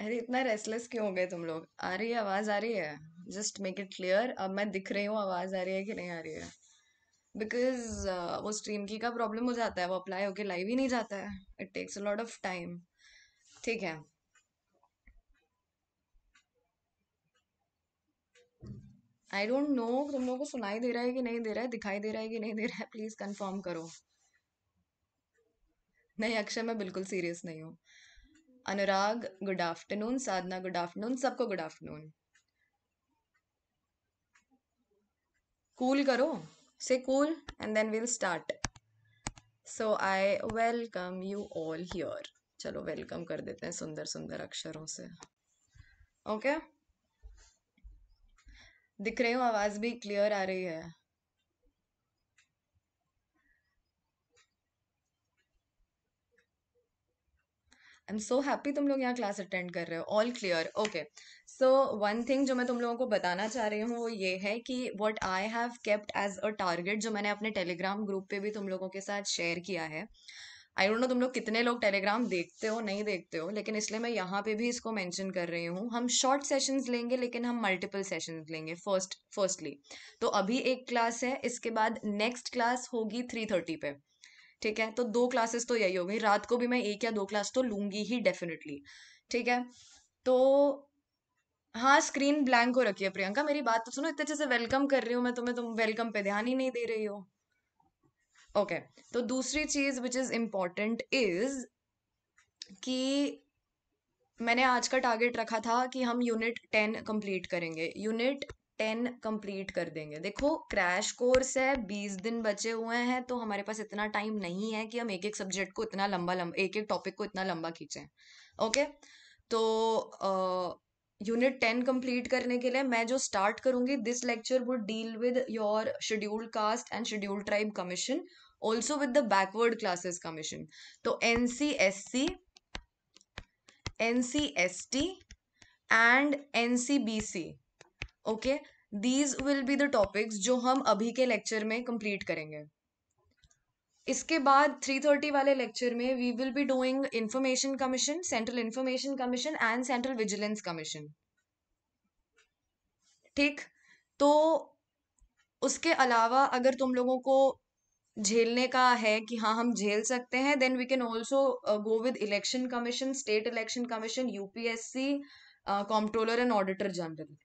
अरे इतना रेस्टलेस क्यों हो गए तुम लोग आ रही है आवाज़ आ रही है जस्ट मेक इट क्लियर अब मैं दिख रही हूँ आवाज़ आ रही है कि नहीं आ रही है बिकॉज uh, वो स्ट्रीम की का प्रॉब्लम हो जाता है वो अप्लाई होके लाइव ही नहीं जाता है it takes a lot of time ठीक है आई डोंट नो तुम लोगों को सुनाई दे रहा है कि नहीं दे रहा है दिखाई दे रहा है कि नहीं दे रहा है प्लीज़ कंफर्म करो नहीं अक्षय मैं बिल्कुल सीरियस नहीं हूँ Anurag good afternoon Sadhana good afternoon सबको गुड आफ्टरनून कूल करो से cool and then will start so I welcome you all here चलो वेलकम कर देते हैं सुंदर सुंदर अक्षरों से ओके okay? दिख रही हूँ आवाज़ भी क्लियर आ रही है आई एम सो हैप्पी तुम लोग यहाँ क्लास अटेंड कर रहे हो all clear okay so one thing जो मैं तुम लोगों को बताना चाह रही हूँ वो ये है कि what I have kept as a target जो मैंने अपने टेलीग्राम ग्रुप पे भी तुम लोगों के साथ शेयर किया है आई डोंट नो तुम लोग कितने लोग टेलीग्राम देखते हो नहीं देखते हो लेकिन इसलिए मैं यहाँ पे भी इसको मेंशन कर रही हूँ हम शॉर्ट सेशंस लेंगे लेकिन हम मल्टीपल सेशंस लेंगे फर्स्ट फर्स्टली तो अभी एक क्लास है इसके बाद नेक्स्ट क्लास होगी थ्री थर्टी पे ठीक है तो दो क्लासेस तो यही हो गई रात को भी मैं एक या दो क्लास तो लूंगी ही डेफिनेटली ठीक है तो हाँ स्क्रीन ब्लैंक हो रखी है प्रियंका मेरी बात तो सुनो इतने अच्छे से वेलकम कर रही हूँ मैं तुम्हें तुम वेलकम पे ध्यान ही नहीं दे रही हो ओके okay, तो दूसरी चीज विच इज इम्पॉर्टेंट इज कि मैंने आज का टारगेट रखा था कि हम यूनिट टेन कंप्लीट करेंगे यूनिट टेन कंप्लीट कर देंगे देखो क्रैश कोर्स है बीस दिन बचे हुए हैं तो हमारे पास इतना टाइम नहीं है कि हम एक एक सब्जेक्ट को इतना लंबा लंबा एक एक टॉपिक को इतना लंबा खींचें ओके तो यूनिट टेन कंप्लीट करने के लिए मैं जो स्टार्ट करूंगी this lecture would deal with your schedule caste and schedule tribe commission also with the backward classes commission तो N C S C N C S T and N C B C okay these will be the topics जो हम अभी के lecture में complete करेंगे इसके बाद three thirty वाले लेक्चर में we will be doing information commission central information commission and central vigilance commission ठीक तो उसके अलावा अगर तुम लोगों को झेलने का है कि हाँ हम झेल सकते हैं then we can also go with election commission state election commission UPSC comptroller and auditor general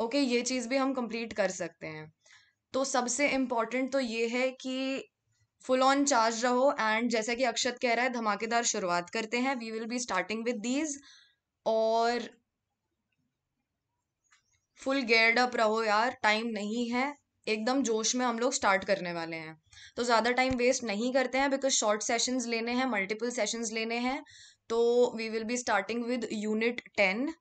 okay ये चीज़ भी हम कंप्लीट कर सकते हैं तो सबसे इम्पॉर्टेंट तो ये है कि फुल ऑन चार्ज रहो एंड जैसा कि अक्षत कह रहा है धमाकेदार शुरुआत करते हैं we will be starting with these और फुल गेयर्ड अप रहो यार टाइम नहीं है एकदम जोश में हम लोग स्टार्ट करने वाले हैं तो ज़्यादा टाइम वेस्ट नहीं करते हैं बिकॉज शॉर्ट सेशंस लेने हैं मल्टीपल सेशंस लेने हैं तो we will be starting with unit ten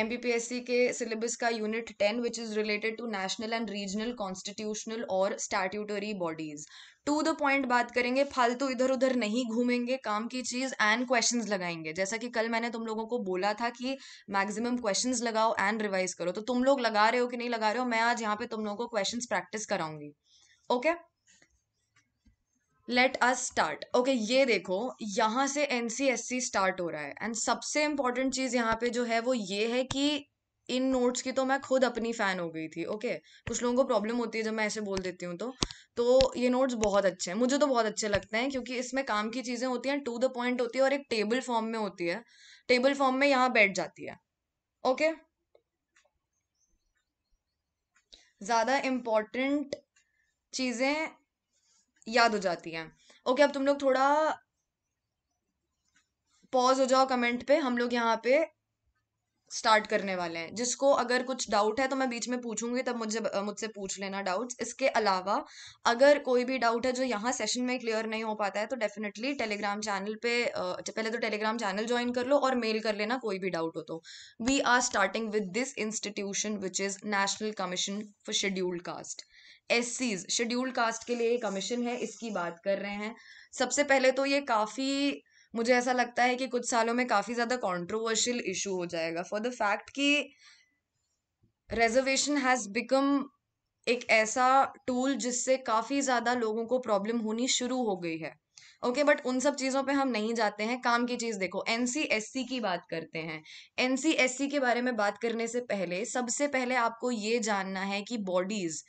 M के सिलेबस का unit ten which is related to national and regional constitutional और statutory bodies to the point बात करेंगे फालतू तो इधर उधर नहीं घूमेंगे काम की चीज़ एंड क्वेश्चन लगाएंगे जैसा कि कल मैंने तुम लोगों को बोला था कि मैक्सिमम क्वेश्चन लगाओ एंड रिवाइज करो तो तुम लोग लगा रहे हो कि नहीं लगा रहे हो मैं आज यहाँ पे तुम लोगों को क्वेश्चन प्रैक्टिस कराऊंगी okay okay? Let us start okay ये देखो यहाँ से एन स्टार्ट हो रहा है एंड सबसे इम्पॉर्टेंट चीज़ यहाँ पे जो है वो ये है कि इन नोट्स की तो मैं खुद अपनी फ़ैन हो गई थी ओके okay? कुछ लोगों को प्रॉब्लम होती है जब मैं ऐसे बोल देती हूँ तो तो ये नोट्स बहुत अच्छे हैं मुझे तो बहुत अच्छे लगते हैं क्योंकि इसमें काम की चीज़ें होती हैं टू द पॉइंट होती है और एक टेबल फॉर्म में होती है टेबल फॉर्म में यहाँ बैठ जाती है ओके okay? ज़्यादा इम्पॉर्टेंट चीज़ें याद हो जाती है ओके अब तुम लोग थोड़ा पॉज हो जाओ कमेंट पे हम लोग यहाँ पे स्टार्ट करने वाले हैं जिसको अगर कुछ डाउट है तो मैं बीच में पूछूंगी तब मुझे मुझसे पूछ लेना डाउट्स इसके अलावा अगर कोई भी डाउट है जो यहाँ सेशन में क्लियर नहीं हो पाता है तो डेफिनेटली टेलीग्राम चैनल पे पहले तो टेलीग्राम चैनल ज्वाइन कर लो और मेल कर लेना कोई भी डाउट हो तो we are starting with this institution which is national commission for scheduled caste S scheduled caste के लिए कमीशन है इसकी बात कर रहे हैं सबसे पहले तो ये काफ़ी मुझे ऐसा लगता है कि कुछ सालों में काफ़ी ज़्यादा कॉन्ट्रोवर्शियल इशू हो जाएगा फॉर द फैक्ट कि रिजर्वेशन हैज़ बिकम एक ऐसा टूल जिससे काफ़ी ज़्यादा लोगों को प्रॉब्लम होनी शुरू हो गई है ओके okay, बट उन सब चीज़ों पे हम नहीं जाते हैं काम की चीज़ देखो एन की बात करते हैं एन के बारे में बात करने से पहले सबसे पहले आपको ये जानना है कि बॉडीज़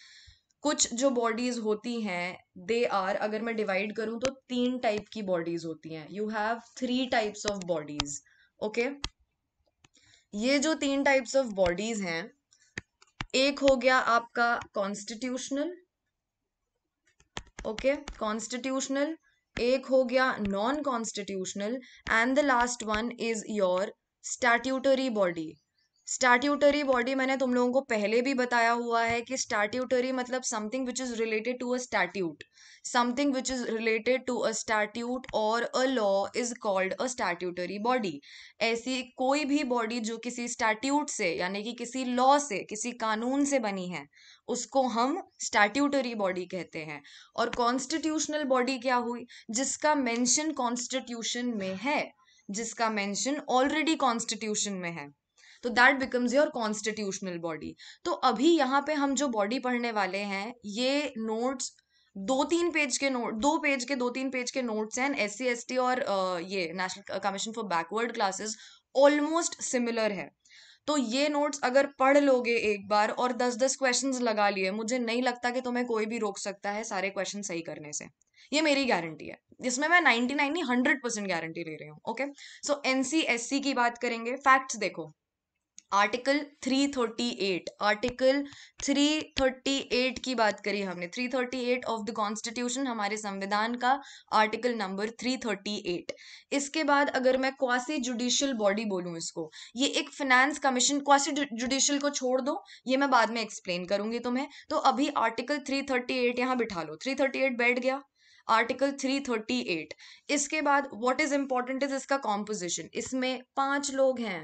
कुछ जो बॉडीज होती हैं दे आर अगर मैं डिवाइड करूं तो तीन टाइप की बॉडीज होती हैं you have three types of bodies okay ये जो तीन टाइप्स ऑफ बॉडीज हैं एक हो गया आपका कॉन्स्टिट्यूशनल ओके कॉन्स्टिट्यूशनल एक हो गया non constitutional and the last one is your statutory body statutory body मैंने तुम लोगों को पहले भी बताया हुआ है कि स्टैट्यूटरी मतलब something which is related to a statute something which is related to a statute और a law is called a statutory body ऐसी कोई भी बॉडी जो किसी स्टैट्यूट से यानी कि किसी लॉ से किसी कानून से बनी है उसको हम स्टैट्यूटरी बॉडी कहते हैं और कॉन्स्टिट्यूशनल बॉडी क्या हुई जिसका मेंशन कॉन्स्टिट्यूशन में है जिसका मेंशन ऑलरेडी कॉन्स्टिट्यूशन में है तो that becomes your constitutional body तो अभी यहाँ पे हम जो बॉडी पढ़ने वाले हैं ये नोट्स दो तीन पेज के नोट दो पेज के दो तीन पेज के नोट्स हैं एस सी और ये national commission for backward classes almost similar है तो ये नोट्स अगर पढ़ लोगे एक बार और दस दस क्वेश्चन लगा लिए मुझे नहीं लगता कि तुम्हें कोई भी रोक सकता है सारे क्वेश्चन सही करने से ये मेरी गारंटी है जिसमें मैं ninety nine hundred percent guarantee ले रही हूँ ओके सो एनसीएससी की बात करेंगे फैक्ट्स देखो आर्टिकल 338 आर्टिकल 338 की बात करी हमने 338 ऑफ द कॉन्स्टिट्यूशन हमारे संविधान का आर्टिकल नंबर 338 इसके बाद अगर मैं क्वासी जुडिशियल बॉडी बोलूँ इसको ये एक फिनेंस कमीशन क्वासी जुडिशियल को छोड़ दो ये मैं बाद में एक्सप्लेन करूंगी तुम्हें तो अभी आर्टिकल 338 थर्टी एट यहाँ बिठा लो एट बैठ गया आर्टिकल 338 इसके बाद व्हाट इज इंपॉर्टेंट इज इसका कॉम्पोजिशन इसमें पांच लोग हैं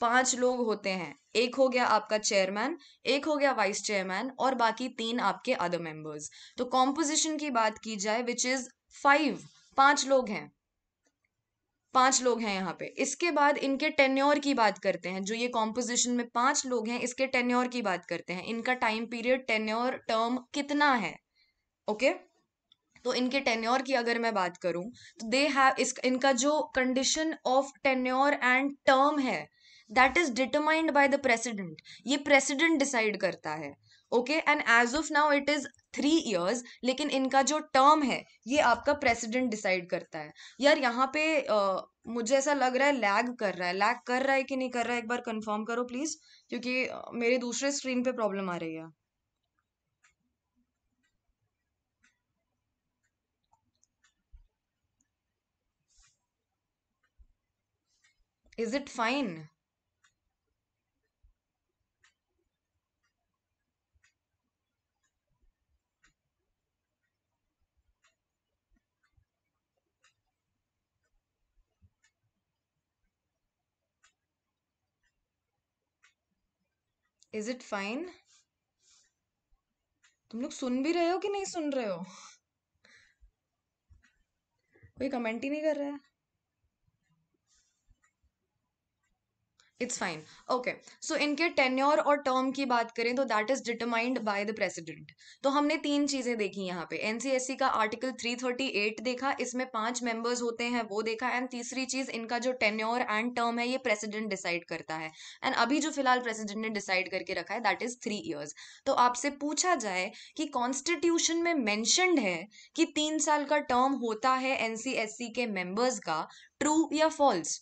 पांच लोग होते हैं एक हो गया आपका चेयरमैन एक हो गया वाइस चेयरमैन और बाकी तीन आपके अदर मेंबर्स तो कॉम्पोजिशन की बात की जाए विच इज फाइव पांच लोग हैं पांच लोग हैं यहाँ पे इसके बाद इनके टेन्योर की बात करते हैं जो ये कॉम्पोजिशन में पांच लोग हैं इसके टेन्योर की बात करते हैं इनका टाइम पीरियड टेन्योर टर्म कितना है ओके तो इनके टेन्योर की अगर मैं बात करूं तो दे हैव इस इनका जो condition of tenure and term है that is determined by the president ये प्रेसिडेंट डिसाइड करता है okay and as of now it is three years लेकिन इनका जो टर्म है ये आपका प्रेसिडेंट डिसाइड करता है यार यहाँ पे मुझे ऐसा लग रहा है लैग कर रहा है लैग कर रहा है कि नहीं कर रहा है एक बार कंफर्म करो प्लीज क्योंकि मेरे दूसरे स्क्रीन पे प्रॉब्लम आ रही है is it fine is it fine तुम लोग सुन भी रहे हो कि नहीं सुन रहे हो कोई कमेंट ही नहीं कर रहा है इट्स फाइन ओके सो इनके टेन्योर और टर्म की बात करें तो that is determined by the president तो हमने तीन चीज़ें देखी यहाँ पे एनसीएससी का आर्टिकल 338 देखा इसमें पांच मेंबर्स होते हैं वो देखा एंड तीसरी चीज़ इनका जो टेन्योर एंड टर्म है ये प्रेसिडेंट डिसाइड करता है एंड अभी जो फिलहाल प्रेसिडेंट ने डिसाइड करके रखा है दैट इज थ्री ईयर्स तो आपसे पूछा जाए कि कॉन्स्टिट्यूशन में मैंशनड है कि तीन साल का टर्म होता है एनसीएससी के मेंबर्स का ट्रू या फॉल्स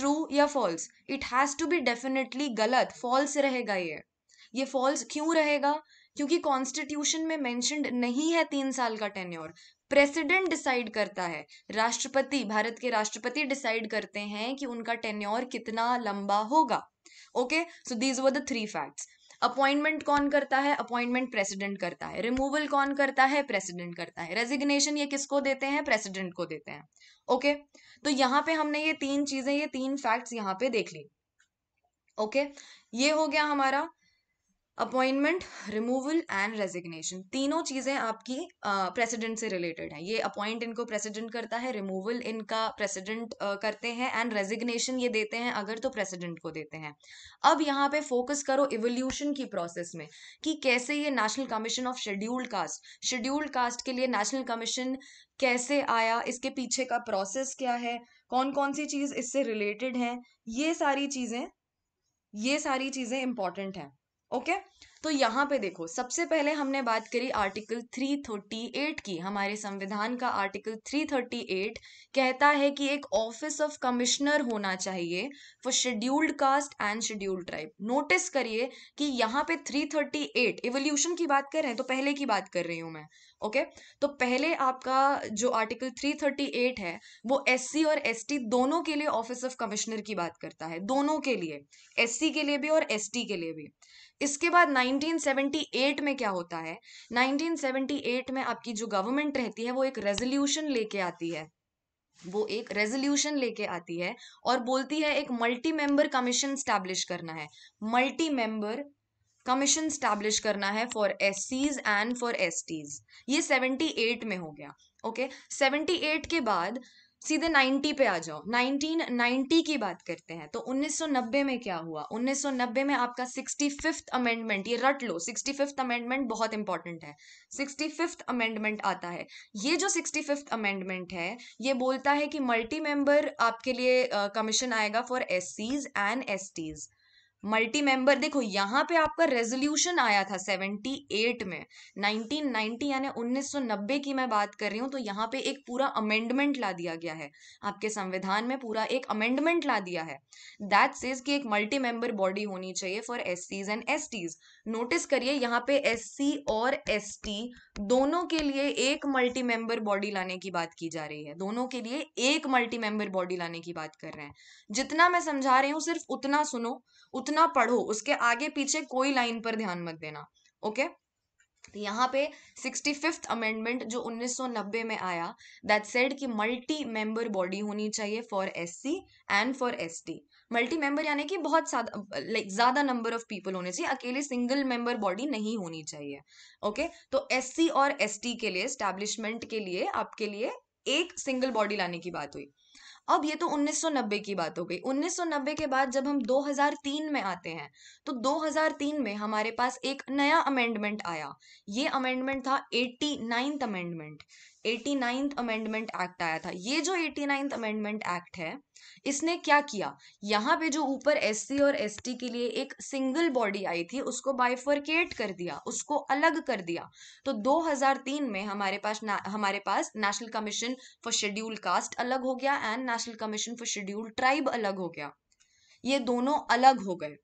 ट्रू या false it has to be definitely गलत फॉल्स रहेगा ये ये फॉल्स क्यों रहेगा क्योंकि कॉन्स्टिट्यूशन में मैंशनड नहीं है तीन साल का टेन्योर प्रेसिडेंट डिसाइड करता है राष्ट्रपति भारत के राष्ट्रपति डिसाइड करते हैं कि उनका टेन्योर कितना लंबा होगा okay so these were the three facts appointment कौन करता है अपॉइंटमेंट प्रेसिडेंट करता है रिमूवल कौन करता है प्रेसिडेंट करता है रेजिग्नेशन ये किसको देते हैं प्रेसिडेंट को देते हैं ओके okay? तो यहाँ पे हमने ये तीन चीज़ें ये तीन फैक्ट्स यहाँ पे देख ली ओके ये हो गया हमारा अपॉइंटमेंट रिमूवल एंड रेजिग्नेशन तीनों चीज़ें आपकी प्रेसिडेंट uh, से रिलेटेड हैं ये अपॉइंट इनको प्रेसिडेंट करता है रिमूवल इनका प्रेसिडेंट uh, करते हैं एंड रेजिग्नेशन ये देते हैं अगर तो प्रेसिडेंट को देते हैं अब यहाँ पे फोकस करो इवोल्यूशन की प्रोसेस में कि कैसे ये national commission of scheduled caste scheduled caste के लिए नेशनल कमीशन कैसे आया इसके पीछे का प्रोसेस क्या है कौन कौन सी चीज़ इससे रिलेटेड है ये सारी चीज़ें ये सारी चीज़ें इंपॉर्टेंट हैं ओके तो यहाँ पे देखो सबसे पहले हमने बात करी आर्टिकल 338 की हमारे संविधान का आर्टिकल 338 कहता है कि एक ऑफिस ऑफ कमिश्नर होना चाहिए for scheduled caste and scheduled tribe notice करिए कि यहाँ पे 338 एवोल्यूशन की बात कर रहे हैं तो पहले की बात कर रही हूँ मैं ओके तो पहले आपका जो आर्टिकल 338 है वो एससी और एसटी दोनों के लिए ऑफिस ऑफ कमिश्नर की बात करता है दोनों के लिए एससी के लिए भी और एसटी के लिए भी इसके बाद 1978 में क्या होता है 1978 में आपकी जो गवर्नमेंट रहती है वो एक रेजोल्यूशन लेके आती है वो एक रेजोल्यूशन लेके आती है और बोलती है एक मल्टी मेंबर कमीशन स्टैब्लिश करना है मल्टी मेंबर कमीशन स्टैब्लिश करना है for S and for S ये 78 में हो गया ओके okay? 78 के बाद सीधे 90 पे आ जाओ 1990 की बात करते हैं तो 1990 में क्या हुआ 1990 में आपका सिक्सटी फिफ्थ अमेंडमेंट ये रट लो सिक्सटी फिफ्थ अमेंडमेंट बहुत इंपॉर्टेंट है सिक्सटी फिफ्थ अमेंडमेंट आता है ये जो सिक्सटी फिफ्थ अमेंडमेंट है ये बोलता है कि मल्टी मेंबर आपके लिए कमीशन uh, आएगा for S and S multi member देखो यहाँ पे आपका रेजोल्यूशन आया था 78 में 1990 यानी 1990 की मैं बात कर रही हूँ तो यहाँ पे एक पूरा अमेंडमेंट ला दिया गया है आपके संविधान में पूरा एक अमेंडमेंट ला दिया है दैट सेज कि एक मल्टी मेंबर बॉडी होनी चाहिए for S Cs and S Ts notice करिए यहाँ पे एस और एस दोनों के लिए एक मल्टी मेंबर बॉडी लाने की बात की जा रही है दोनों के लिए एक मल्टी मेंबर बॉडी लाने की बात कर रहे हैं जितना मैं समझा रही हूँ सिर्फ उतना सुनो उतना पढ़ो उसके आगे पीछे कोई लाइन पर ध्यान मत देना ओके यहाँ पे सिक्सटी फिफ्थ अमेंडमेंट जो 1990 में आया दैट सेड कि मल्टी मेंबर बॉडी होनी चाहिए for SC and for ST multi member यानी कि बहुत लाइक ज़्यादा नंबर ऑफ पीपल होने चाहिए अकेले सिंगल मेंबर बॉडी नहीं होनी चाहिए ओके okay? तो एससी और एसटी के लिए स्टैब्लिशमेंट के लिए आपके लिए एक सिंगल बॉडी लाने की बात हुई अब ये तो 1990 की बात हो गई 1990 के बाद जब हम 2003 में आते हैं तो 2003 में हमारे पास एक नया अमेंडमेंट आया ये अमेंडमेंट था eighty ninth amendment eighty ninth amendment act आया था ये जो एटी नाइन्थ अमेंडमेंट एक्ट है इसने क्या किया यहाँ पे जो ऊपर एस और एस के लिए एक सिंगल बॉडी आई थी उसको बाइफर्केट कर दिया उसको अलग कर दिया तो 2003 में हमारे पास हमारे पास national commission for schedule caste अलग हो गया and national commission for schedule tribe अलग हो गया ये दोनों अलग हो गए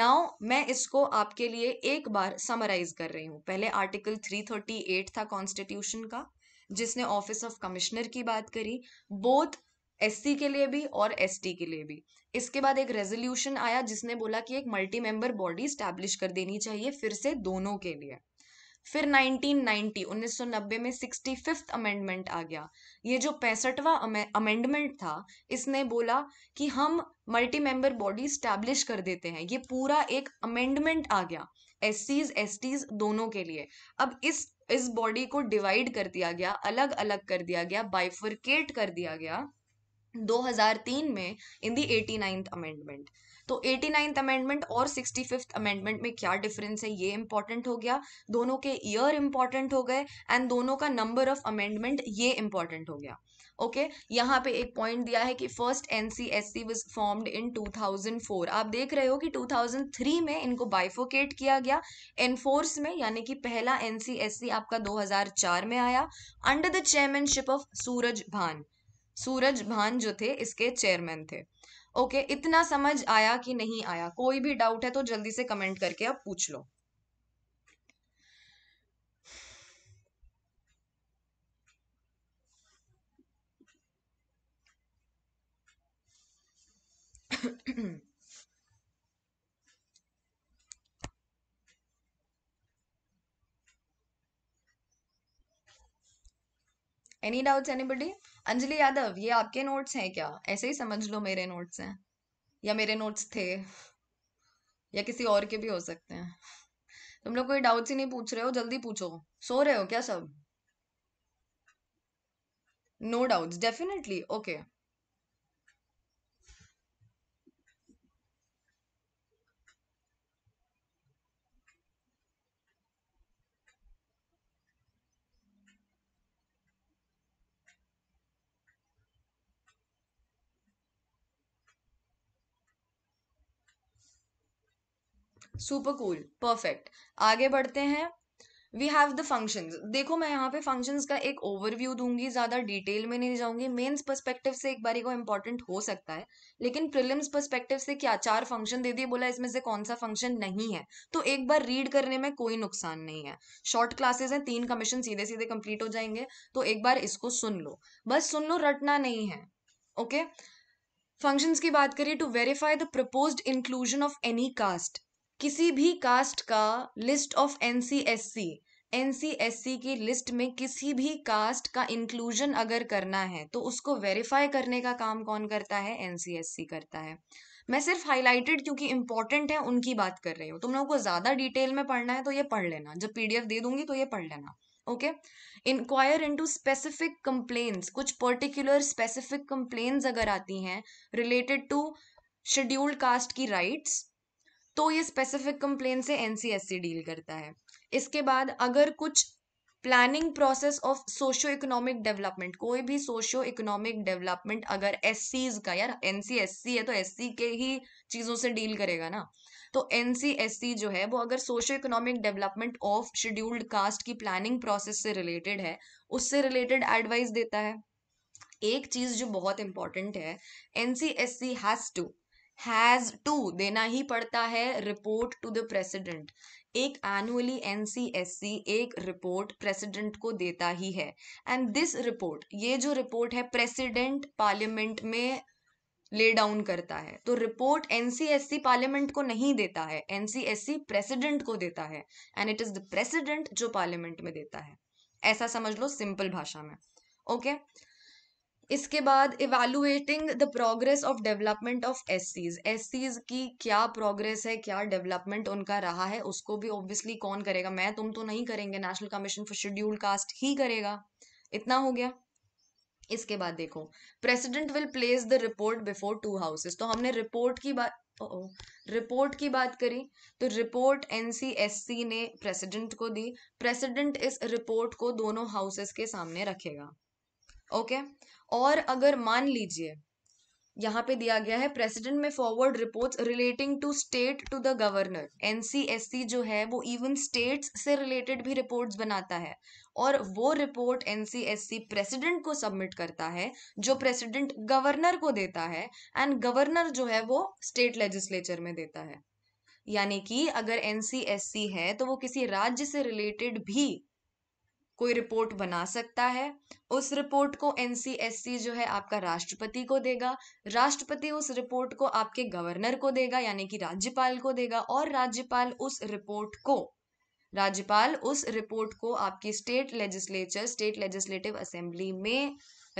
नाउ मैं इसको आपके लिए एक बार समराइज कर रही हूँ पहले आर्टिकल 338 था कॉन्स्टिट्यूशन का जिसने ऑफिस ऑफ कमिश्नर की बात करी बोथ एस के लिए भी और एस के लिए भी इसके बाद एक रेजोल्यूशन आया जिसने बोला कि एक मल्टी मेंबर बॉडी स्टैब्लिश कर देनी चाहिए फिर से दोनों के लिए फिर 1990 1990 में सिक्सटी फिफ्थ अमेंडमेंट आ गया ये जो पैंसठवा अमेंडमेंट था इसने बोला कि हम मल्टी मेंबर बॉडी स्टैब्लिश कर देते हैं ये पूरा एक अमेंडमेंट आ गया एस सीज एस टीज दोनों के लिए अब इस इस बॉडी को डिवाइड कर दिया गया अलग अलग कर दिया गया बाइफर्केट कर दिया गया 2003 में in the eighty ninth amendment तो एटी नाइन्थ अमेंडमेंट और सिक्सटी फिफ्थ अमेंडमेंट में क्या डिफरेंस है ये इंपॉर्टेंट हो गया दोनों के ईयर इंपॉर्टेंट हो गए एंड दोनों का नंबर ऑफ अमेंडमेंट ये इंपॉर्टेंट हो गया ओके okay? यहाँ पे एक पॉइंट दिया है कि first N C S C was formed in 2004 आप देख रहे हो कि 2003 में इनको बाइफोकेट किया गया एनफोर्स में यानी कि पहला एन सी एस सी आपका 2004 में आया under the chairmanship of Suraj Bhan Suraj भान जो थे इसके चेयरमैन थे ओके okay, इतना समझ आया कि नहीं आया कोई भी डाउट है तो जल्दी से कमेंट करके आप पूछ लो any doubts anybody Anjali Yadav ये आपके नोट्स हैं क्या ऐसे ही समझ लो मेरे नोट्स हैं या मेरे नोट्स थे या किसी और के भी हो सकते हैं तुम लोग कोई डाउट्स ही नहीं पूछ रहे हो जल्दी पूछो सो रहे हो क्या सब no doubts definitely okay super cool perfect आगे बढ़ते हैं वी हैव द फंक्शंस देखो मैं यहाँ पे फंक्शंस का एक ओवरव्यू दूंगी ज़्यादा डिटेल में नहीं जाऊंगी मेंस पर्सपेक्टिव से एक बारी को इंपॉर्टेंट हो सकता है लेकिन प्रिलिम्स पर्सपेक्टिव से क्या चार फंक्शन दे दिए बोला इसमें से कौन सा फंक्शन नहीं है तो एक बार रीड करने में कोई नुकसान नहीं है शॉर्ट क्लासेज हैं तीन कमीशन सीधे सीधे कंप्लीट हो जाएंगे तो एक बार इसको सुन लो बस सुन लो रटना नहीं है ओके okay? फंक्शंस की बात करिए to verify the proposed inclusion of any caste किसी भी कास्ट का list of N C S C N C S C की लिस्ट में किसी भी कास्ट का इंक्लूजन अगर करना है तो उसको वेरीफाई करने का काम कौन करता है एन सी एस सी करता है मैं सिर्फ हाईलाइटेड क्योंकि इंपॉर्टेंट है उनकी बात कर रही हूँ तुम लोगों को ज़्यादा डिटेल में पढ़ना है तो ये पढ़ लेना जब पीडीएफ दे दूंगी तो ये पढ़ लेना okay inquire into specific complain कुछ पर्टिकुलर स्पेसिफिक कंप्लेन अगर आती हैं रिलेटेड टू शेड्यूल्ड कास्ट की राइट्स तो ये स्पेसिफिक कंप्लेन से एनसीएससी डील करता है इसके बाद अगर कुछ planning process of socio economic development कोई भी सोशो इकोनॉमिक डेवलपमेंट अगर एस का यार एनसीएससी है तो एस के ही चीजों से डील करेगा ना तो एन जो है वो अगर socio economic development of scheduled caste की प्लानिंग प्रोसेस से रिलेटेड है उससे रिलेटेड एडवाइस देता है एक चीज जो बहुत इंपॉर्टेंट है NCSC has to has to देना ही पड़ता है रिपोर्ट टू द प्रेसिडेंट एक एनुअली एनसीएससी एक रिपोर्ट प्रेसिडेंट को देता ही है एंड दिस रिपोर्ट ये जो रिपोर्ट है प्रेसिडेंट पार्लियामेंट में ले डाउन करता है तो रिपोर्ट एनसीएससी पार्लियामेंट को नहीं देता है एनसीएससी प्रेसिडेंट को देता है and it is the president जो पार्लियामेंट में देता है ऐसा समझ लो सिंपल भाषा में ओके okay? इसके बाद evaluating the progress of development of S Cs S Cs की क्या प्रोग्रेस है क्या डेवलपमेंट उनका रहा है उसको भी ऑब्वियसली कौन करेगा मैं तुम तो नहीं करेंगे national commission for schedule caste ही करेगा इतना हो गया इसके बाद देखो president will place the report before two houses तो हमने रिपोर्ट की बात रिपोर्ट की बात करी तो रिपोर्ट एनसीएससी ने प्रेसिडेंट को दी प्रेसिडेंट इस रिपोर्ट को दोनों हाउसेस के सामने रखेगा ओके okay? और अगर मान लीजिए यहाँ पे दिया गया है प्रेसिडेंट में forward reports relating to state to the governor NCSC जो है वो इवन स्टेट्स से रिलेटेड भी रिपोर्ट्स बनाता है और वो रिपोर्ट एनसीएससी प्रेसिडेंट को सबमिट करता है जो प्रेसिडेंट गवर्नर को देता है एंड गवर्नर जो है वो स्टेट लेजिस्लेचर में देता है यानी कि अगर एनसीएससी है तो वो किसी राज्य से रिलेटेड भी कोई रिपोर्ट बना सकता है उस रिपोर्ट को एन जो है आपका राष्ट्रपति को देगा राष्ट्रपति उस रिपोर्ट को आपके गवर्नर को देगा यानी कि राज्यपाल को देगा और राज्यपाल उस रिपोर्ट को राज्यपाल उस रिपोर्ट को आपकी state legislature state legislative assembly में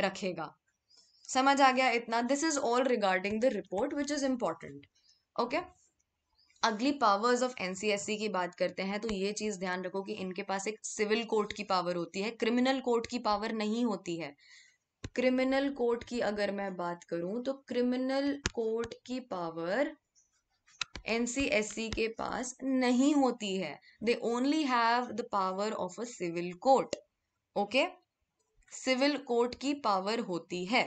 रखेगा समझ आ गया इतना this is all regarding the report which is important okay अगली पावर्स ऑफ एन की बात करते हैं तो ये चीज़ ध्यान रखो कि इनके पास एक सिविल कोर्ट की पावर होती है क्रिमिनल कोर्ट की पावर नहीं होती है क्रिमिनल कोर्ट की अगर मैं बात करूं तो क्रिमिनल कोर्ट की पावर एनसीएससी के पास नहीं होती है they only have the power of a civil court okay civil court की पावर होती है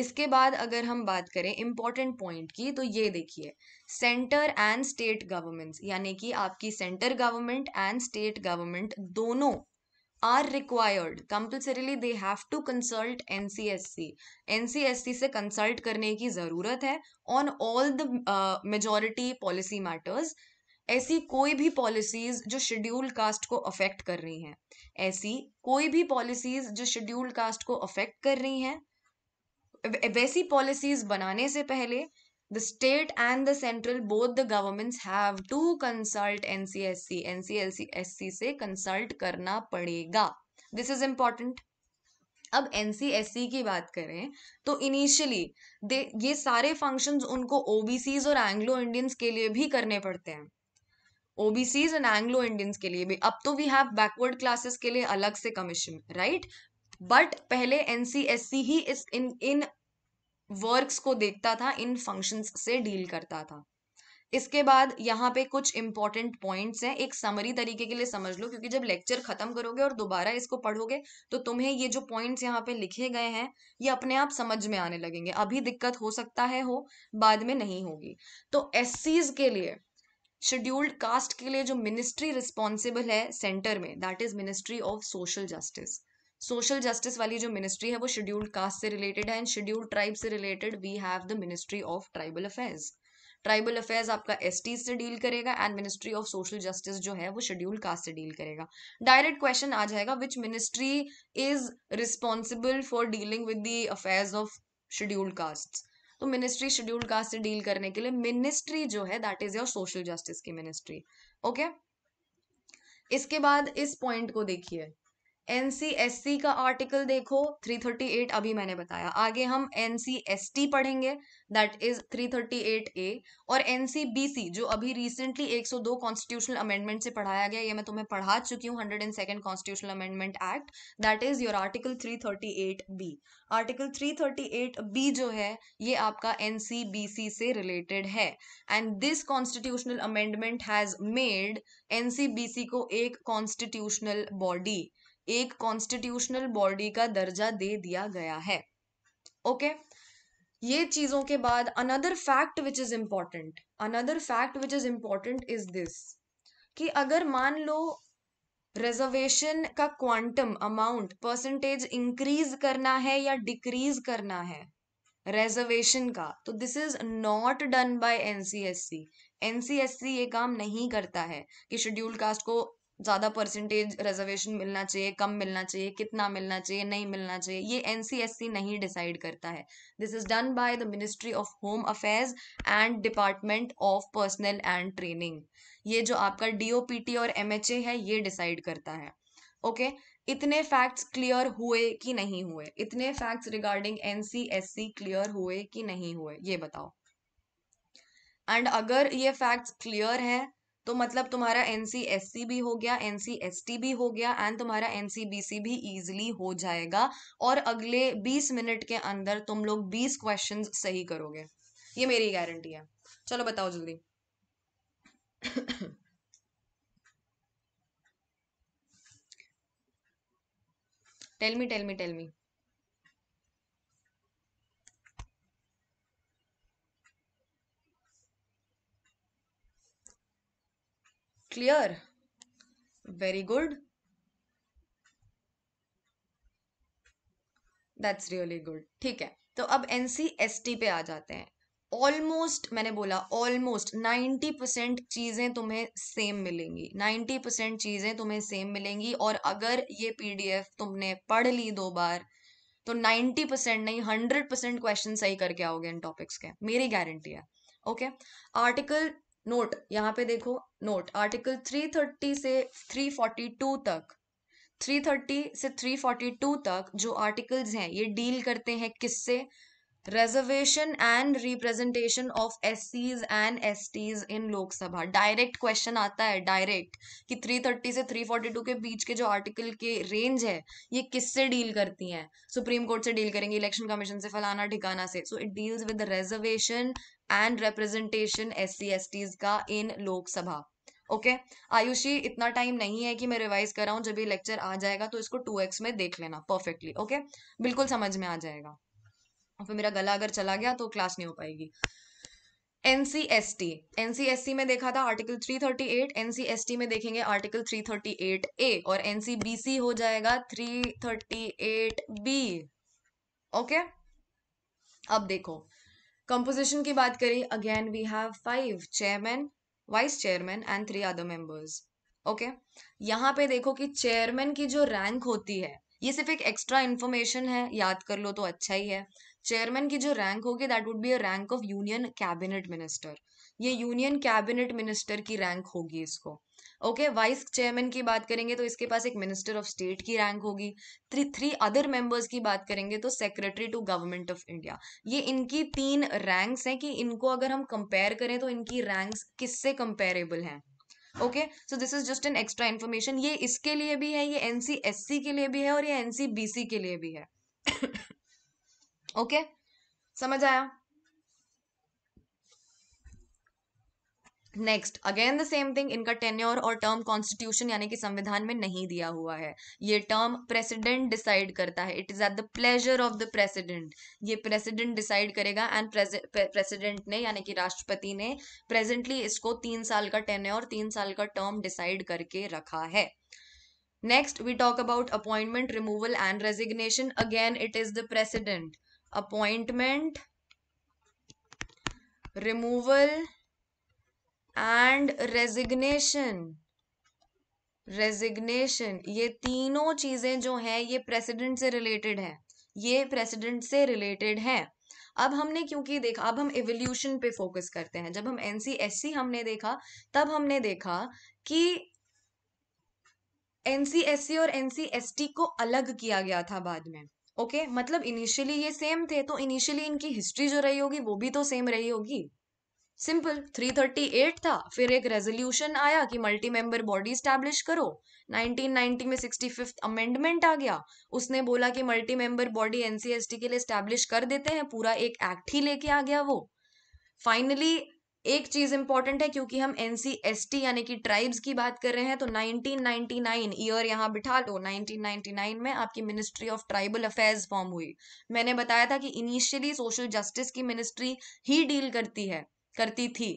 इसके बाद अगर हम बात करें इम्पॉर्टेंट पॉइंट की तो ये देखिए सेंटर एंड स्टेट गवर्नमेंट्स यानी कि आपकी centre government and state government दोनों are required compulsorily they have to consult NCSC NCSC से कंसल्ट करने की ज़रूरत है on all the majority policy matters ऐसी कोई भी पॉलिसीज जो शेड्यूल कास्ट को अफेक्ट कर रही हैं ऐसी कोई भी पॉलिसीज जो शेड्यूल कास्ट को अफेक्ट कर रही हैं वैसी पॉलिसीज बनाने से पहले the state and the central both the governments have to consult N N C C C C S L S C से कंसल्ट करना पड़ेगा दिस इज इम्पॉर्टेंट अब एन सी एस सी की बात करें तो इनिशियली दे ये सारे फंक्शंस उनको ओ बी सीज और एंग्लो इंडियंस के लिए भी करने पड़ते हैं ओबीसीज एंड एंग्लो इंडियंस के लिए भी अब तो वी हैव बैकवर्ड क्लासेस के लिए अलग से कमीशन राइट बट पहले एनसीएससी ही इस इन इन वर्क्स को देखता था इन फंक्शंस से डील करता था इसके बाद यहाँ पे कुछ इंपॉर्टेंट पॉइंट्स हैं एक समरी तरीके के लिए समझ लो क्योंकि जब लेक्चर खत्म करोगे और दोबारा इसको पढ़ोगे तो तुम्हें ये जो पॉइंट्स यहाँ पे लिखे गए हैं ये अपने आप समझ में आने लगेंगे अभी दिक्कत हो सकता है हो बाद में नहीं होगी तो एस के लिए शेड्यूल्ड कास्ट के लिए जो मिनिस्ट्री रिस्पॉन्सिबल है सेंटर में that is ministry of social justice social justice वाली जो मिनिस्ट्री है वो शेड्यूल्ड कास्ट से रिलेटेड है एंड शेड्यूल्ड ट्राइब से related we have the ministry of tribal affairs tribal affairs आपका एस से डील करेगा and ministry of social justice जो है वो शेड्यूल कास्ट से डील करेगा डायरेक्ट क्वेश्चन आ जाएगा which ministry is responsible for dealing with the affairs of scheduled caste तो मिनिस्ट्री शेड्यूल्ड कास्ट से डील करने के लिए मिनिस्ट्री जो है that is your social justice की मिनिस्ट्री ओके okay? इसके बाद इस पॉइंट को देखिए एन का आर्टिकल देखो 338 अभी मैंने बताया आगे हम एन पढ़ेंगे दैट इज 338 ए और एन जो अभी रिसेंटली 102 कॉन्स्टिट्यूशनल अमेंडमेंट से पढ़ाया गया ये मैं तुम्हें पढ़ा चुकी हूँ hundred and second constitutional amendment act that is your article 338 B article 338 B जो है ये आपका एन से रिलेटेड है and this constitutional amendment has made N को एक कॉन्स्टिट्यूशनल बॉडी एक कॉन्स्टिट्यूशनल बॉडी का दर्जा दे दिया गया है ओके okay? ये चीज़ों के बाद another fact which is important another fact which is important is this कि अगर मान लो रिजर्वेशन का क्वांटम अमाउंट परसेंटेज इंक्रीज करना है या डिक्रीज करना है रिजर्वेशन का तो this is not done by NCSC NCSC ये काम नहीं करता है कि शेड्यूल कास्ट को ज़्यादा परसेंटेज रिजर्वेशन मिलना चाहिए कम मिलना चाहिए कितना मिलना चाहिए नहीं मिलना चाहिए ये एन नहीं डिसाइड करता है this is done by the ministry of home affairs and department of personnel and training ये जो आपका डीओपीटी और एम है ये डिसाइड करता है ओके okay? इतने फैक्ट्स क्लियर हुए कि नहीं हुए इतने फैक्ट्स रिगार्डिंग एन क्लियर हुए कि नहीं हुए ये बताओ एंड अगर ये फैक्ट्स क्लियर है तो मतलब तुम्हारा एन भी हो गया एन भी हो गया एंड तुम्हारा एन भी ईजिली हो जाएगा और अगले 20 मिनट के अंदर तुम लोग 20 क्वेश्चन सही करोगे ये मेरी गारंटी है चलो बताओ जल्दी tell me tell me tell me clear very good that's really good ठीक है तो अब एन सी एस टी पे आ जाते हैं ऑलमोस्ट मैंने बोला ऑलमोस्ट नाइन्टी परसेंट चीज़ें तुम्हें सेम मिलेंगी नाइन्टी परसेंट चीज़ें तुम्हें सेम मिलेंगी और अगर ये पीडीएफ तुमने पढ़ ली दो बार तो नाइन्टी परसेंट नहीं हंड्रेड परसेंट क्वेश्चन सही करके आओगे इन टॉपिक्स के मेरी गारंटी है ओके आर्टिकल नोट यहाँ पे देखो नोट आर्टिकल 330 से 342 तक 330 से 342 तक जो आर्टिकल्स हैं ये डील करते हैं किससे reservation and representation of S and S in Lok Sabha direct question आता है डायरेक्ट कि 330 से 342 के बीच के जो आर्टिकल के रेंज है ये किससे डील करती हैं सुप्रीम कोर्ट से डील करेंगे इलेक्शन कमीशन से फलाना ठिकाना से so it deals with reservation and representation S C S का इन लोकसभा ओके आयुषी इतना टाइम नहीं है कि मैं रिवाइज कराऊं जब ये लेक्चर आ जाएगा तो इसको टू एक्स में देख लेना परफेक्टली ओके बिल्कुल समझ में आ जाएगा और फिर मेरा गला अगर चला गया तो क्लास नहीं हो पाएगी एनसीएसटी सी में देखा था article three thirty S NCST में देखेंगे article three thirty eight A और एनसीबीसी हो जाएगा three thirty eight B okay अब देखो कंपोजिशन की बात करें again we have five chairman vice chairman and three other members okay यहाँ पे देखो कि चेयरमैन की जो रैंक होती है ये सिर्फ एक एक्स्ट्रा इन्फॉर्मेशन है याद कर लो तो अच्छा ही है चेयरमैन की जो रैंक होगी that would be a rank of union cabinet minister ये यूनियन कैबिनेट मिनिस्टर की रैंक होगी इसको ओके वाइस चेयरमैन की बात करेंगे तो इसके पास एक मिनिस्टर ऑफ स्टेट की रैंक होगी थ्री थ्री अदर मेंबर्स की बात करेंगे तो secretary to government of India ये इनकी तीन रैंक्स हैं कि इनको अगर हम कंपेयर करें तो इनकी रैंक्स किससे कंपेरेबल हैं okay so this is just an extra information ये इसके लिए भी है ये एन के लिए भी है और ये एन के लिए भी है ओके okay? समझ आया next again the same thing इनका टेन्योर और टर्म कॉन्स्टिट्यूशन यानी कि संविधान में नहीं दिया हुआ है ये टर्म प्रेसिडेंट डिसाइड करता है it is at the pleasure of the president ये प्रेसिडेंट डिसाइड करेगा एंड प्रेसिडेंट ने यानी कि राष्ट्रपति ने प्रेजेंटली इसको तीन साल का टेन्योर तीन साल का टर्म डिसाइड करके रखा है next we talk about appointment removal and resignation again it is the president appointment removal and resignation resignation ये तीनों चीजें जो हैं ये प्रेसिडेंट से रिलेटेड है ये प्रेसिडेंट से रिलेटेड है अब हमने क्योंकि देखा अब हम एवोल्यूशन पे फोकस करते हैं जब हम एनसीएससी हमने देखा तब हमने देखा कि एनसीएससी और एनसीएसटी को अलग किया गया था बाद में ओके okay? मतलब इनिशियली ये सेम थे तो इनिशियली इनकी हिस्ट्री जो रही होगी वो भी तो सेम रही होगी सिंपल 338 था फिर एक रेजोल्यूशन आया कि मल्टी मेंबर बॉडी स्टैब्लिश करो 1990 में 65 अमेंडमेंट आ गया उसने बोला कि मल्टी मेंबर बॉडी एनसीएसटी के लिए स्टैब्लिश कर देते हैं पूरा एक एक्ट ही लेके आ गया वो फाइनली एक चीज इंपॉर्टेंट है क्योंकि हम एनसीएसटी यानी कि ट्राइब्स की बात कर रहे हैं तो 1999 ईयर यहाँ बिठा लो 1999 में आपकी ministry of tribal affairs form हुई मैंने बताया था कि इनिशियली सोशल जस्टिस की मिनिस्ट्री ही डील करती है करती थी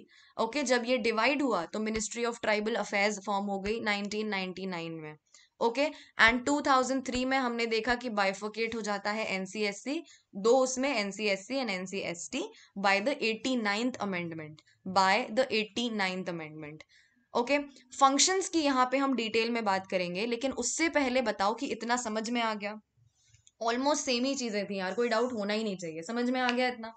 ओके जब ये डिवाइड हुआ तो ministry of tribal affairs form हो गई 1999 में ओके एंड 2003 में हमने देखा कि बाइफोकेट हो जाता है एनसीएससी दो उसमें NCSC and NCST by the eighty ninth amendment by the eighty ninth amendment okay functions की यहाँ पे हम डिटेल में बात करेंगे लेकिन उससे पहले बताओ कि इतना समझ में आ गया ऑलमोस्ट सेम ही चीजें थी यार कोई डाउट होना ही नहीं चाहिए समझ में आ गया इतना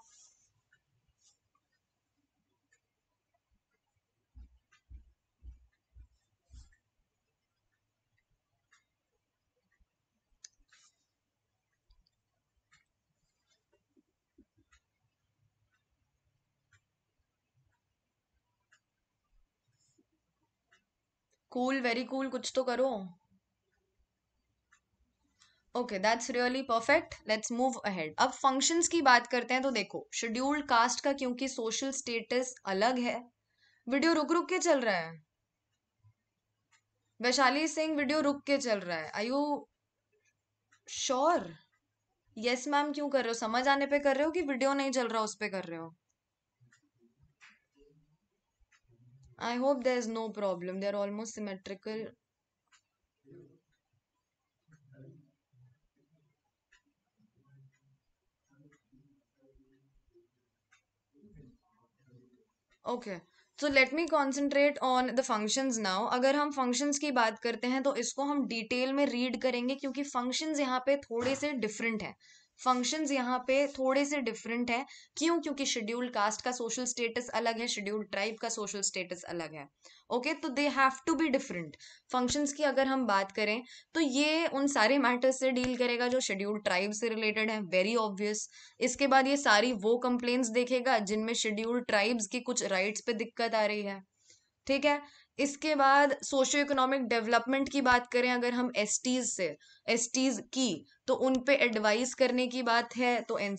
कूल वेरी कूल कुछ तो करो okay that's really perfect let's move ahead अब फंक्शंस की बात करते हैं तो देखो शेड्यूल्ड कास्ट का क्योंकि सोशल स्टेटस अलग है वीडियो रुक रुक के चल रहा है वैशाली सिंह वीडियो रुक के चल रहा है I you sure yes ma'am क्यों कर रहे हो समझ आने पे कर रहे हो कि वीडियो नहीं चल रहा उस पर कर रहे हो I hope there's no problem. They're almost symmetrical. Okay so let me concentrate on the functions now अगर हम फंक्शंस की बात करते हैं तो इसको हम डिटेल में रीड करेंगे क्योंकि फंक्शंस यहाँ पे थोड़े से डिफरेंट हैं फंक्शंस यहाँ पे थोड़े से डिफरेंट हैं क्यों क्योंकि शेड्यूल कास्ट का सोशल स्टेटस अलग है शेड्यूल ट्राइब का सोशल स्टेटस अलग है ओके तो they have to be different functions की अगर हम बात करें तो ये उन सारे मैटर्स से डील करेगा जो शेड्यूल ट्राइब से रिलेटेड है वेरी ऑब्वियस इसके बाद ये सारी वो कंप्लेन्स देखेगा जिनमें शेड्यूल ट्राइब्स की कुछ राइट्स पे दिक्कत आ रही है ठीक है इसके बाद सोशो इकोनॉमिक डेवलपमेंट की बात करें अगर हम एस से एस की तो उन पे एडवाइस करने की बात है तो एन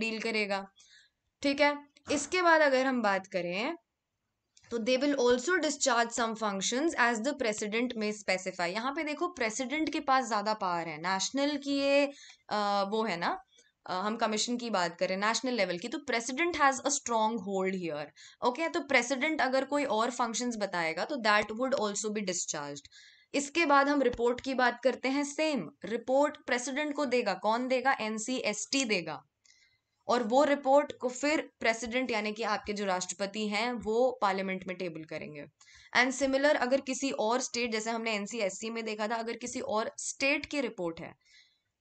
डील करेगा ठीक है इसके बाद अगर हम बात करें तो they will also discharge some functions as the president में स्पेसिफाई यहाँ पे देखो प्रेसिडेंट के पास ज़्यादा पावर है नेशनल की ये वो है ना हम कमीशन की बात करें नेशनल लेवल की तो president has a strong hold here okay तो प्रेसिडेंट अगर कोई और फंक्शंस बताएगा तो that would also be discharge इसके बाद हम रिपोर्ट की बात करते हैं सेम रिपोर्ट प्रेसिडेंट को देगा कौन देगा एनसीएसटी देगा और वो रिपोर्ट को फिर प्रेसिडेंट यानी कि आपके जो राष्ट्रपति हैं वो पार्लियामेंट में टेबल करेंगे एंड सिमिलर अगर किसी और स्टेट जैसे हमने एनसीएससी में देखा था अगर किसी और स्टेट की रिपोर्ट है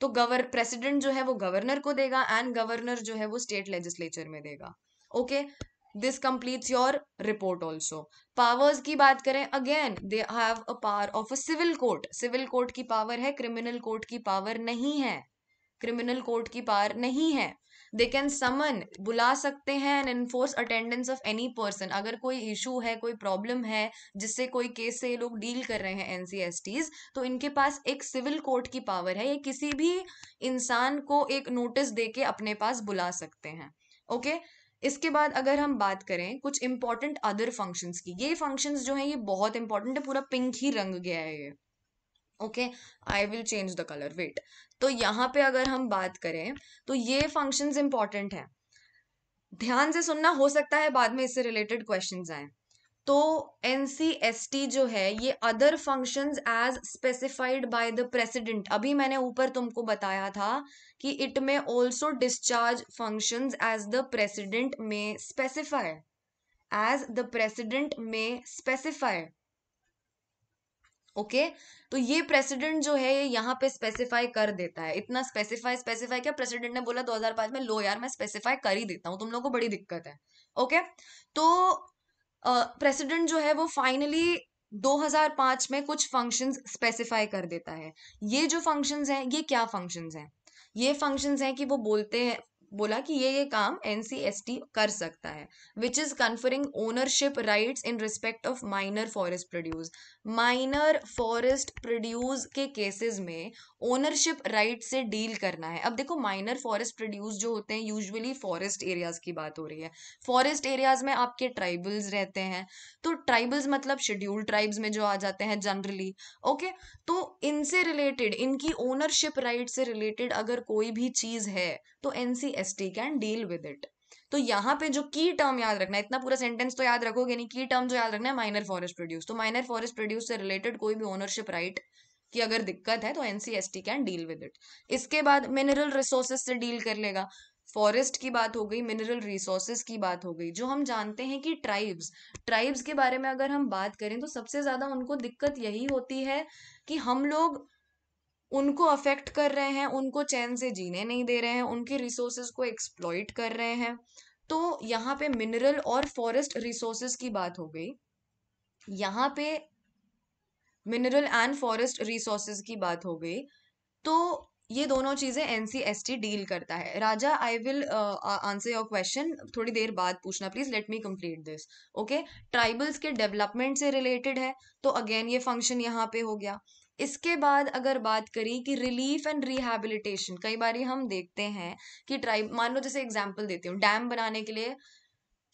तो गवर प्रेसिडेंट जो है वो गवर्नर को देगा एंड गवर्नर जो है वो स्टेट लेजिस्लेचर में देगा okay okay? This completes your report also powers की बात करें again they have a power of a civil court civil court की पावर है क्रिमिनल कोर्ट की पावर नहीं है क्रिमिनल कोर्ट की पावर नहीं है दे कैन समन बुला सकते हैं and enforce attendance of any person अगर कोई इशू है कोई प्रॉब्लम है जिससे कोई केस से ये लोग डील कर रहे हैं एनसीएसटीज तो इनके पास एक सिविल कोर्ट की पावर है ये किसी भी इंसान को एक नोटिस दे के अपने पास बुला सकते हैं ओके okay? इसके बाद अगर हम बात करें कुछ इंपॉर्टेंट अदर फंक्शंस की ये फंक्शंस जो हैं ये बहुत इंपॉर्टेंट है पूरा पिंक ही रंग गया है ये okay I will change the colour wait तो यहाँ पे अगर हम बात करें तो ये फंक्शंस इंपॉर्टेंट हैं ध्यान से सुनना हो सकता है बाद में इससे रिलेटेड क्वेश्चंस आए तो एन जो है ये other functions as specified by the president अभी मैंने ऊपर तुमको बताया था कि it may also discharge functions as the president may specify as the president may specify okay तो ये प्रेसिडेंट जो है ये यहाँ पे स्पेसिफाई कर देता है इतना स्पेसिफाई स्पेसिफाई क्या प्रेसिडेंट ने बोला 2005 में लो यार मैं स्पेसिफाई कर ही देता हूँ तुम लोगों को बड़ी दिक्कत है ओके okay? तो प्रेसिडेंट जो है वो फाइनली 2005 में कुछ फंक्शंस स्पेसिफाई कर देता है ये जो फंक्शंस हैं ये क्या फंक्शंस हैं ये फंक्शंस हैं कि वो बोलते हैं बोला कि ये ये काम एनसीएसटी कर सकता है which is conferring ownership rights in respect of minor forest produce minor forest produce के केसेस में ओनरशिप राइट से डील करना है अब देखो माइनर फॉरेस्ट प्रोड्यूस जो होते हैं यूजुअली फॉरेस्ट एरियाज की बात हो रही है फॉरेस्ट एरियाज में आपके ट्राइबल्स रहते हैं तो ट्राइबल्स मतलब शेड्यूल ट्राइब्स में जो आ जाते हैं जनरली ओके तो इनसे रिलेटेड इनकी ओनरशिप राइट से रिलेटेड अगर कोई भी चीज है तो NCS mistake can deal with it तो यहाँ पे जो की टर्म याद रखना है इतना पूरा सेंटेंस तो याद रखोगे नहीं की टर्म जो याद रखना है माइनर फॉरेस्ट प्रोड्यूस तो माइनर फॉरेस्ट प्रोड्यूस से रिलेटेड कोई भी ओनरशिप राइट कि अगर दिक्कत है तो NCST can deal with it इसके बाद मिनरल रिसोर्सेज से डील कर लेगा फॉरेस्ट की बात हो गई मिनरल रिसोर्सेज की बात हो गई जो हम जानते हैं कि ट्राइब्स ट्राइब्स के बारे में अगर हम बात करें तो सबसे ज़्यादा उनको दिक्कत यही होती है कि हम लोग उनको अफेक्ट कर रहे हैं उनको चैन से जीने नहीं दे रहे हैं उनके रिसोर्सेज को एक्सप्लॉइट कर रहे हैं तो यहाँ पे मिनरल और फॉरेस्ट रिसोर्सेज की बात हो गई यहाँ पे मिनरल एंड फॉरेस्ट रिसोर्सेज की बात हो गई तो ये दोनों चीज़ें एन डील करता है Raja I will answer your question थोड़ी देर बाद पूछना please let me complete this okay tribals के डेवलपमेंट से रिलेटेड है तो अगेन ये फंक्शन यहाँ पे हो गया इसके बाद अगर बात करें कि रिलीफ एंड रिहैबिलिटेशन कई बार हम देखते हैं कि ट्राइब मान लो जैसे एग्जाम्पल देती हूँ डैम बनाने के लिए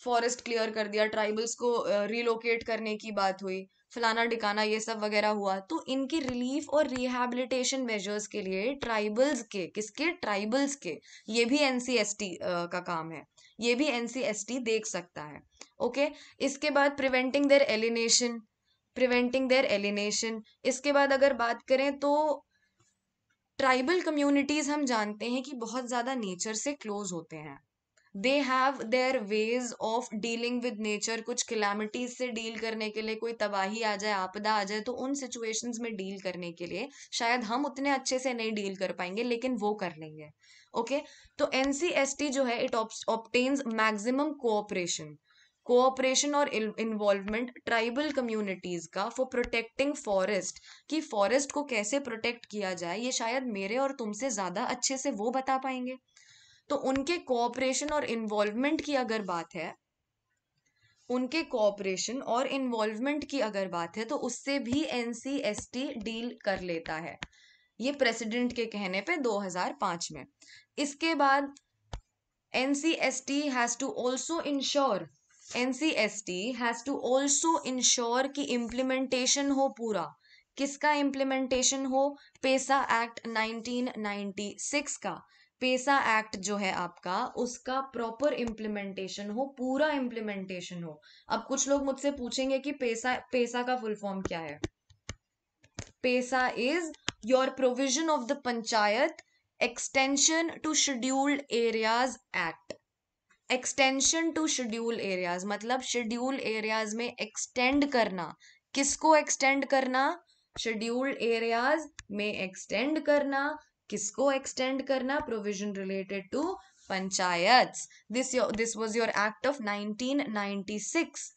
फॉरेस्ट क्लियर कर दिया ट्राइबल्स को रिलोकेट करने की बात हुई फलाना ढिकाना ये सब वगैरह हुआ तो इनकी रिलीफ और रिहैबिलिटेशन मेजर्स के लिए ट्राइबल्स के किसके ट्राइबल्स के ये भी एन का, का काम है ये भी एन देख सकता है ओके इसके बाद preventing their alienation preventing their alienation इसके बाद अगर बात करें तो ट्राइबल कम्युनिटीज हम जानते हैं कि बहुत ज़्यादा नेचर से क्लोज होते हैं they have their ways of dealing with nature कुछ क्लैमिटीज से डील करने के लिए कोई तबाही आ जाए आपदा आ जाए तो उन सिचुएशंस में डील करने के लिए शायद हम उतने अच्छे से नहीं डील कर पाएंगे लेकिन वो कर लेंगे ओके okay? तो एनसीएसटी जो है it obtains maximum cooperation cooperation और इन्वॉल्वमेंट ट्राइबल कम्युनिटीज़ का फॉर प्रोटेक्टिंग फॉरेस्ट कि फॉरेस्ट को कैसे प्रोटेक्ट किया जाए ये शायद मेरे और तुमसे ज़्यादा अच्छे से वो बता पाएंगे तो उनके कोऑपरेशन और इन्वॉल्वमेंट की अगर बात है उनके कोऑपरेशन और इन्वॉल्वमेंट की अगर बात है तो उससे भी एन डील कर लेता है ये प्रेसिडेंट के कहने पे 2005 में इसके बाद N C S T has to also ensure NCST has to also ensure कि इम्प्लीमेंटेशन हो पूरा किसका इम्प्लीमेंटेशन हो पेसा एक्ट 1996 का पेसा एक्ट जो है आपका उसका प्रॉपर इम्प्लीमेंटेशन हो पूरा इम्प्लीमेंटेशन हो अब कुछ लोग मुझसे पूछेंगे कि पेसा पेसा का फुल फॉर्म क्या है PESA is your provision of the panchayat extension to scheduled areas act extension to schedule areas मतलब शेड्यूल एरियाज में एक्सटेंड करना किसको एक्सटेंड करना शेड्यूल्ड एरियाज में एक्सटेंड करना किसको एक्सटेंड करना provision related to panchayat this this was your act of 1996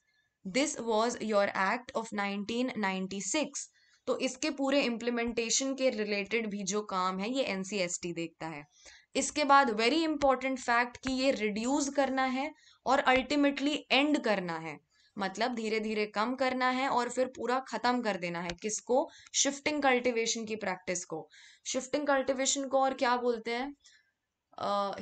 this was your act of nineteen six तो इसके पूरे इम्प्लीमेंटेशन के रिलेटेड भी जो काम है ये एनसीएसटी देखता है इसके बाद वेरी इंपॉर्टेंट फैक्ट कि ये रिड्यूस करना है और अल्टीमेटली एंड करना है मतलब धीरे धीरे कम करना है और फिर पूरा खत्म कर देना है किसको शिफ्टिंग कल्टीवेशन की प्रैक्टिस को शिफ्टिंग कल्टीवेशन को और क्या बोलते हैं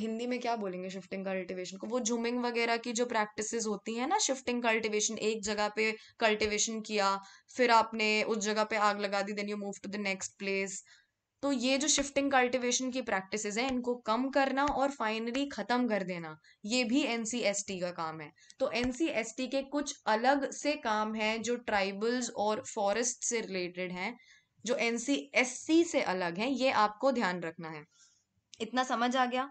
हिंदी में क्या बोलेंगे शिफ्टिंग कल्टीवेशन को वो जूमिंग वगैरह की जो प्रैक्टिसेस होती है ना शिफ्टिंग कल्टीवेशन एक जगह पे कल्टीवेशन किया फिर आपने उस जगह पे आग लगा दी then you move to the next place तो ये जो शिफ्टिंग कल्टिवेशन की प्रैक्टिसेस हैं इनको कम करना और फाइनली ख़त्म कर देना ये भी एन का काम है तो एन के कुछ अलग से काम हैं जो ट्राइबल्स और फॉरेस्ट से रिलेटेड हैं जो एन से अलग हैं ये आपको ध्यान रखना है इतना समझ आ गया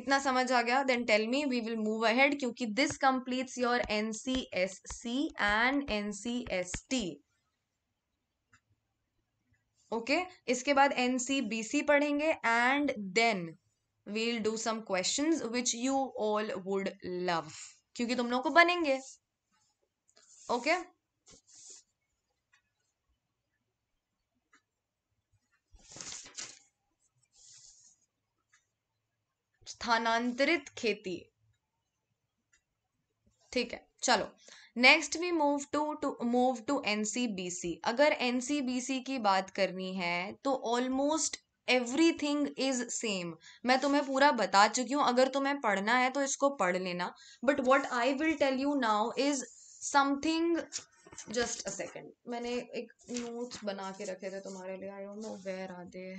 इतना समझ आ गया then tell me we will move ahead क्योंकि this completes your N C S C and N C S T okay okay? इसके बाद एन सी बी सी पढ़ेंगे and then we'll do some question which you all would love क्योंकि तुम लोग को बनेंगे okay okay? स्थानांतरित खेती ठीक है चलो next we move to to move to NCBC अगर एनसीबीसी की बात करनी है तो almost everything is same मैं तुम्हें पूरा बता चुकी हूँ अगर तुम्हें पढ़ना है तो इसको पढ़ लेना but what I will tell you now is something just a second मैंने एक नोट्स बना के रखे थे तुम्हारे लिए I know where are they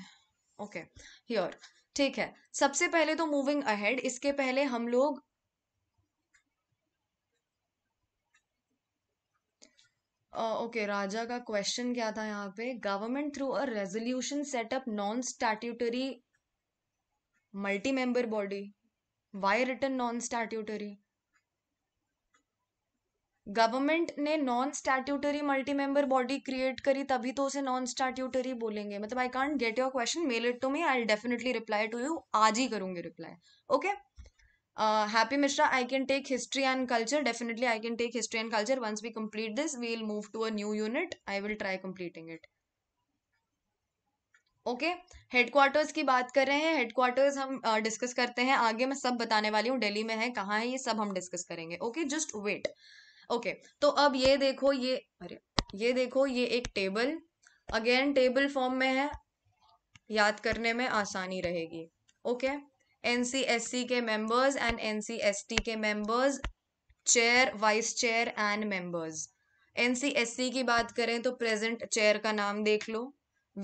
okay here ठीक है सबसे पहले तो मूविंग अहेड इसके पहले हम लोग ओके राजा का क्वेश्चन क्या था यहाँ पे government through a resolution set up non statutory multi member body why return non statutory government ने non statutory multi member body create करी तभी तो उसे नॉन स्टैट्यूटरी बोलेंगे मतलब I can't get your question mail it to me I definitely reply to you आज ही करूंगी reply okay okay? Happy Mishra I can take history and culture definitely I can take history and culture once we complete this we will move to a new unit I will try completing it okay headquarters की बात कर रहे हैं headquarters हम discuss uh, करते हैं आगे मैं सब बताने वाली हूँ दिल्ली में है कहाँ है ये सब हम डिस्कस करेंगे ओके जस्ट वेट ओके तो अब ये देखो ये अरे ये देखो ये एक टेबल अगेन टेबल फॉर्म में है याद करने में आसानी रहेगी ओके okay? एनसीएससी के मेंबर्स एंड एनसीएसटी के members chair vice chair and members NCSC की बात करें तो प्रेजेंट चेयर का नाम देख लो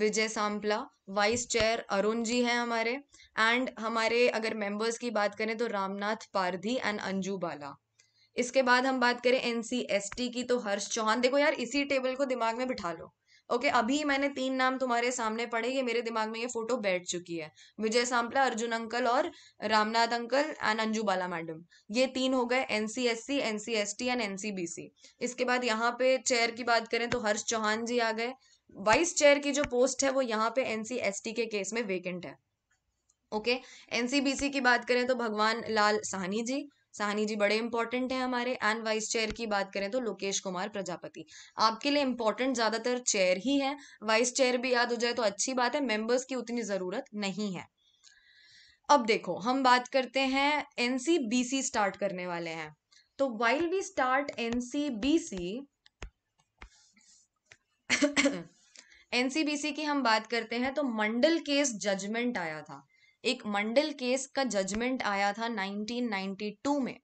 विजय सांपला वाइस चेयर अरुण जी हैं हमारे एंड हमारे अगर मेंबर्स की बात करें तो रामनाथ पारधी एंड अंजू बाला इसके बाद हम बात करें एनसीएसटी की तो हर्ष चौहान देखो यार इसी टेबल को दिमाग में बिठा लो ओके अभी मैंने तीन नाम तुम्हारे सामने पढ़े ये मेरे दिमाग में ये फोटो बैठ चुकी है विजय सांपला अर्जुन अंकल और Ramnath uncle and Anju Bala madam ये तीन हो गए एनसीएससी एनसीएसटी एंड एनसीबीसी इसके बाद यहाँ पे चेयर की बात करें तो हर्ष चौहान जी आ गए वाइस चेयर की जो पोस्ट है वो यहाँ पे एनसीएसटी के केस में वेकेंट है ओके एनसीबीसी की बात करें तो भगवान लाल साहनी जी साहनी जी बड़े इंपॉर्टेंट हैं हमारे एंड वाइस चेयर की बात करें तो लोकेश कुमार प्रजापति आपके लिए इंपॉर्टेंट ज़्यादातर चेयर ही है वाइस चेयर भी याद हो जाए तो अच्छी बात है मेंबर्स की उतनी ज़रूरत नहीं है अब देखो हम बात करते हैं एनसीबीसी स्टार्ट करने वाले हैं तो while we start NCBC NCBC की हम बात करते हैं तो मंडल केस जजमेंट आया था एक मंडल केस का जजमेंट आया था 1992 में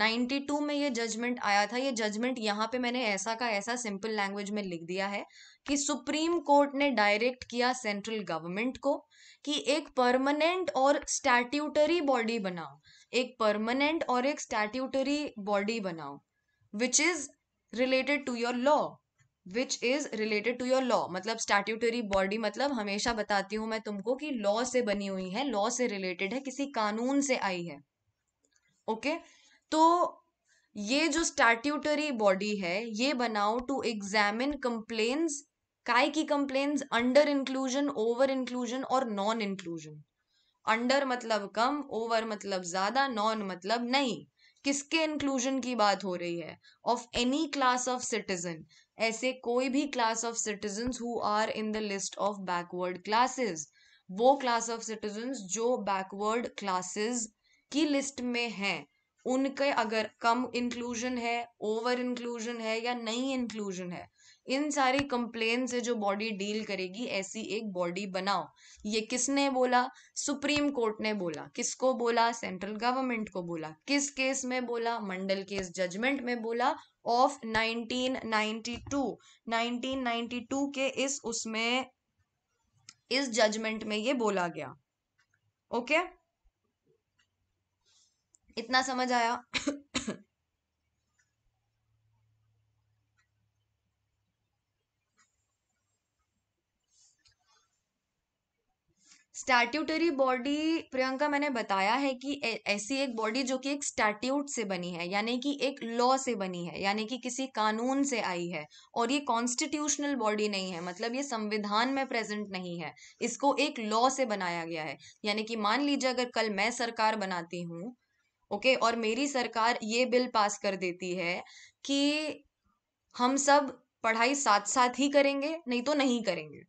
92 में ये जजमेंट आया था ये जजमेंट यहाँ पे मैंने ऐसा का ऐसा सिंपल लैंग्वेज में लिख दिया है कि सुप्रीम कोर्ट ने डायरेक्ट किया सेंट्रल गवर्नमेंट को कि एक परमानेंट और स्टैट्यूटरी बॉडी बनाओ एक परमानेंट और एक स्टैट्यूटरी बॉडी बनाओ which is related to your law which is related to your law मतलब स्टैट्यूटरी बॉडी मतलब हमेशा बताती हूँ मैं तुमको कि लॉ से बनी हुई है लॉ से रिलेटेड है किसी कानून से आई है ओके okay? तो ये जो स्टैट्यूटरी बॉडी है ये बनाओ टू एग्जामिन कंप्लेन्स काय की complaints under inclusion over inclusion और नॉन इंक्लूजन अंडर मतलब कम ओवर मतलब ज्यादा नॉन मतलब नहीं किसके इंक्लूजन की बात हो रही है of any class of citizen ऐसे कोई भी class of citizens who are in the list of backward classes वो क्लास ऑफ सिटीजन्स जो बैकवर्ड क्लासेस की लिस्ट में हैं उनके अगर कम इंक्लूजन है ओवर इंक्लूजन है या नई इंक्लूजन है इन सारी कंप्लेन से जो बॉडी डील करेगी ऐसी एक बॉडी बनाओ ये किसने बोला सुप्रीम कोर्ट ने बोला किसको बोला सेंट्रल गवर्नमेंट को बोला किस केस में बोला मंडल केस जजमेंट में बोला ऑफ 1992 1992 के इस उसमें इस जजमेंट में ये बोला गया ओके इतना समझ आया स्टैट्यूटरी बॉडी प्रियंका मैंने बताया है कि ऐसी एक बॉडी जो कि एक स्टैट्यूट से बनी है यानी कि एक लॉ से बनी है यानी कि किसी कानून से आई है और ये कॉन्स्टिट्यूशनल बॉडी नहीं है मतलब ये संविधान में प्रेजेंट नहीं है इसको एक लॉ से बनाया गया है यानी कि मान लीजिए अगर कल मैं सरकार बनाती हूँ ओके और मेरी सरकार ये बिल पास कर देती है कि हम सब पढ़ाई साथ साथ ही करेंगे नहीं तो नहीं करेंगे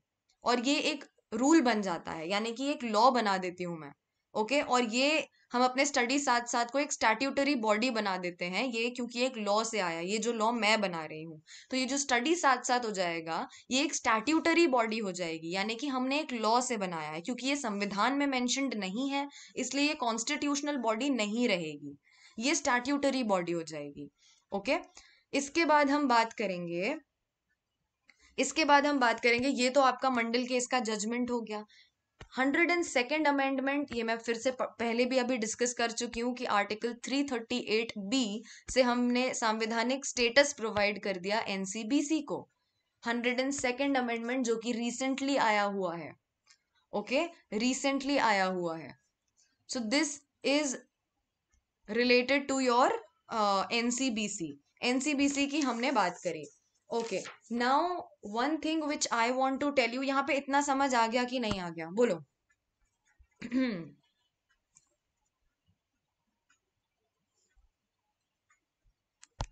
और ये एक रूल बन जाता है यानी कि एक लॉ बना देती हूँ मैं ओके और ये हम अपने स्टडी साथ साथ को एक स्टैट्यूटरी बॉडी बना देते हैं ये क्योंकि एक लॉ से आया ये जो लॉ मैं बना रही हूँ तो ये जो स्टडी साथ साथ हो जाएगा ये एक स्टैट्यूटरी बॉडी हो जाएगी यानी कि हमने एक लॉ से बनाया है क्योंकि ये संविधान में मैंशनड नहीं है इसलिए ये कॉन्स्टिट्यूशनल बॉडी नहीं रहेगी ये स्टैट्यूटरी बॉडी हो जाएगी ओके इसके बाद हम बात करेंगे इसके बाद हम बात करेंगे ये तो आपका मंडल केस का जजमेंट हो गया हंड्रेड एंड सेकेंड अमेंडमेंट ये मैं फिर से पहले भी अभी डिस्कस कर चुकी हूँ कि आर्टिकल एट बी से हमने संवैधानिक स्टेटस प्रोवाइड कर दिया एनसीबीसी को हंड्रेड एंड सेकेंड अमेंडमेंट जो कि रिसेंटली आया हुआ है ओके okay? रिसेंटली आया हुआ है so this is related to your NCBC NCBC की हमने बात करी okay now one thing which I want to tell you यहाँ पे इतना समझ आ गया कि नहीं आ गया बोलो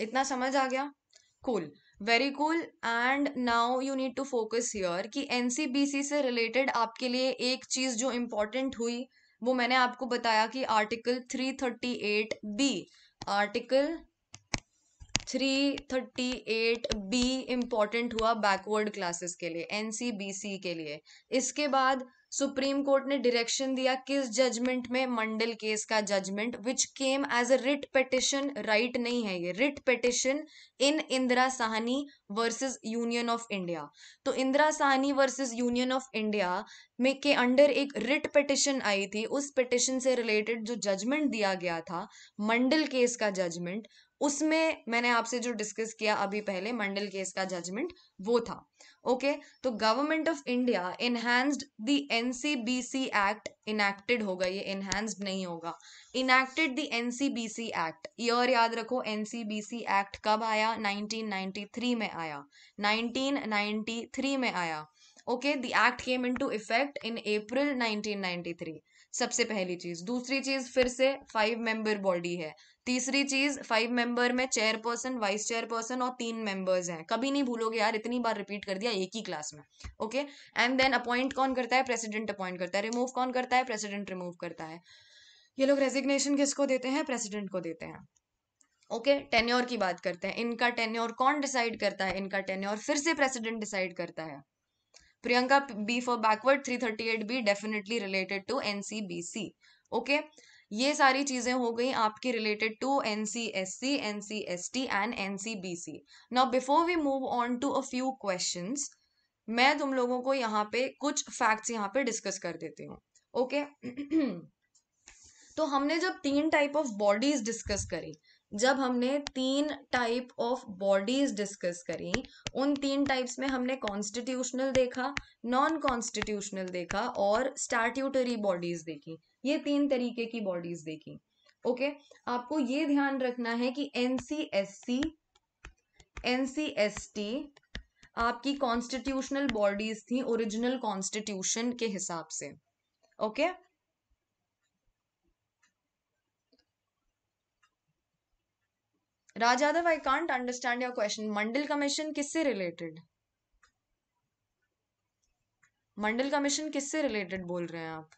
इतना समझ आ गया cool very cool and now you need to focus here कि एनसीबीसी से रिलेटेड आपके लिए एक चीज जो इम्पोर्टेंट हुई वो मैंने आपको बताया कि article three thirty eight B article three thirty eight B important हुआ बैकवर्ड क्लासेस के लिए बी सी के लिए इसके बाद सुप्रीम कोर्ट ने डायरेक्शन दिया किस जजमेंट में मंडल केस का judgment which came as a writ petition right नहीं है ये writ petition in Indira Sawhney versus union of India तो Indira Sawhney versus union of India में के अंडर एक रिट पटिशन आई थी उस पिटिशन से रिलेटेड जो जजमेंट दिया गया था मंडल केस का जजमेंट उसमें मैंने आपसे जो डिस्कस किया अभी पहले मंडल केस का जजमेंट वो था ओके तो government of India enhanced the NCBC act enacted होगा ये इनहैंस्ड नहीं होगा enacted the NCBC act year याद रखो एनसीबीसी एक्ट कब आया 1993 में आया 1993 में आया okay the act came into effect in April 1993 सबसे पहली चीज दूसरी चीज फिर से फाइव मेंबर बॉडी है तीसरी चीज फाइव मेंबर में चेयरपर्सन वाइस चेयरपर्सन और तीन मेंबर्स हैं कभी नहीं भूलोगे यार इतनी बार रिपीट कर दिया एक ही क्लास में ओके एंड देन अपॉइंट कौन करता है प्रेसिडेंट अपॉइंट करता है रिमूव कौन करता है प्रेसिडेंट रिमूव करता है ये लोग रेजिग्नेशन किसको देते हैं प्रेसिडेंट को देते हैं ओके okay, टेन्योर की बात करते हैं इनका टेन्योर कौन डिसाइड करता है इनका टेन्योर फिर से प्रेसिडेंट डिसाइड करता है Priyanka B for backward three thirty eight B definitely related to NCBC okay ये सारी चीज़ें हो गई आपकी related to N C S C N C S T and N C B C now before we move on to a few question मैं तुम लोगों को यहाँ पे कुछ फैक्ट्स यहाँ पे डिस्कस कर देती हूँ ओके तो हमने जब तीन टाइप ऑफ बॉडीज डिस्कस करी जब हमने तीन टाइप ऑफ बॉडीज डिस्कस करी उन तीन टाइप्स में हमने कॉन्स्टिट्यूशनल देखा नॉन कॉन्स्टिट्यूशनल देखा और स्टैट्यूटरी बॉडीज देखी ये तीन तरीके की बॉडीज देखी ओके आपको ये ध्यान रखना है कि एनसीएससी एनसीएसटी आपकी कॉन्स्टिट्यूशनल बॉडीज थी ओरिजिनल कॉन्स्टिट्यूशन के हिसाब से okay Raj Yadav I can't understand your question Mandal commission किससे रिलेटेड मंडल कमीशन किससे रिलेटेड बोल रहे हैं आप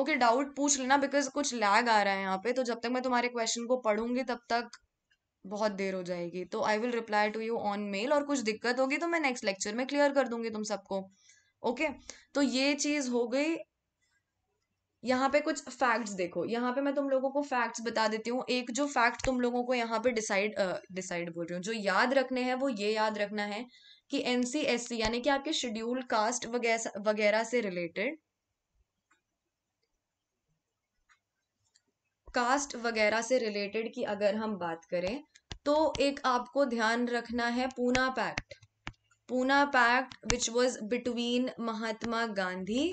ओके डाउट पूछ लेना बिकॉज कुछ लैग आ रहा है यहाँ पे तो जब तक मैं तुम्हारे क्वेश्चन को पढ़ूंगी तब तक बहुत देर हो जाएगी तो I will reply to you on mail और कुछ दिक्कत होगी तो मैं नेक्स्ट लेक्चर में क्लियर कर दूंगी तुम सबको ओके okay? तो ये चीज हो गई यहाँ पे कुछ फैक्ट्स देखो यहाँ पे मैं तुम लोगों को फैक्ट्स बता देती हूँ एक जो फैक्ट तुम लोगों को यहाँ पे डिसाइड डिसाइड बोल रही हूँ जो याद रखने हैं वो ये याद रखना है कि एनसीएससी यानी कि आपके शेड्यूल कास्ट वगैरह वगैरह से रिलेटेड कास्ट वगैरह से रिलेटेड की अगर हम बात करें तो एक आपको ध्यान रखना है Poona pact Poona pact which was between Mahatma Gandhi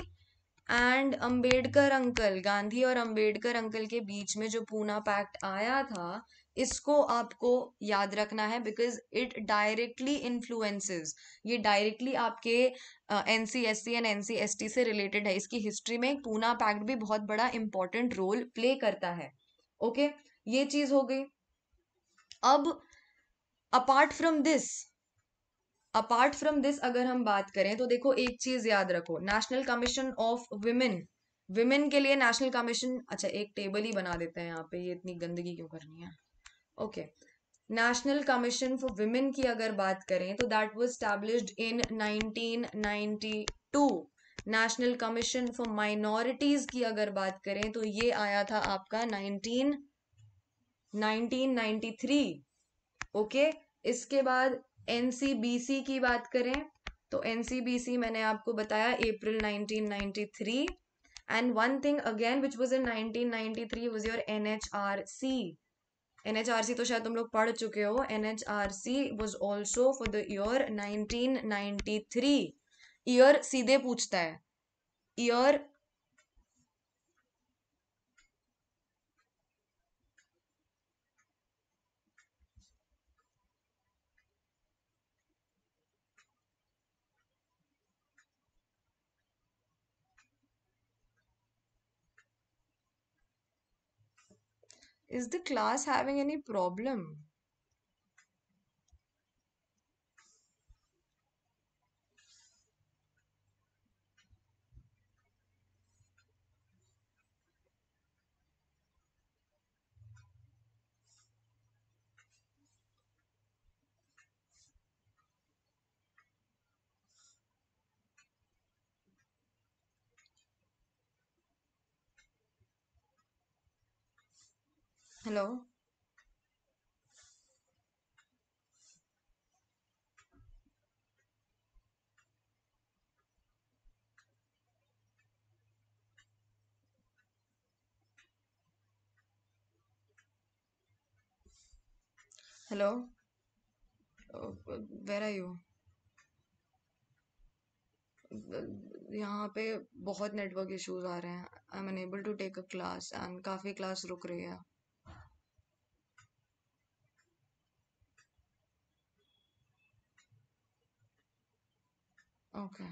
and Ambedkar uncle Gandhi और अंबेडकर अंकल के बीच में जो पूना पैक्ट आया था इसको आपको याद रखना है बिकॉज इट डायरेक्टली इन्फ्लुएंसेस ये डायरेक्टली आपके N C S C and N C S T से रिलेटेड है इसकी हिस्ट्री में पूना पैक्ट भी बहुत बड़ा इंपॉर्टेंट रोल प्ले करता है ओके okay? ये चीज हो गई अब apart from this apart from this अगर हम बात करें तो देखो एक चीज याद रखो national commission of women women के लिए नेशनल कमीशन अच्छा एक टेबल ही बना देते हैं यहाँ पे ये इतनी गंदगी क्यों करनी है okay national commission for women की अगर बात करें तो that was established in 1992 national commission for minorities की अगर बात करें तो ये आया था आपका 19 1993 ओके okay? इसके बाद एन की बात करें तो एनसीबीसी मैंने आपको बताया April 1993 and one thing again which was in 1993 was your NHRC N H R C तो शायद तुम लोग पढ़ चुके हो N H R C was also for the year nineteen ninety three year सीधे पूछता है year Is the class having any problem? Hello hello where are you यहाँ पे बहुत नेटवर्क इश्यूज आ रहे हैं I am unable to take a class and काफ़ी क्लास रुक रही है Okay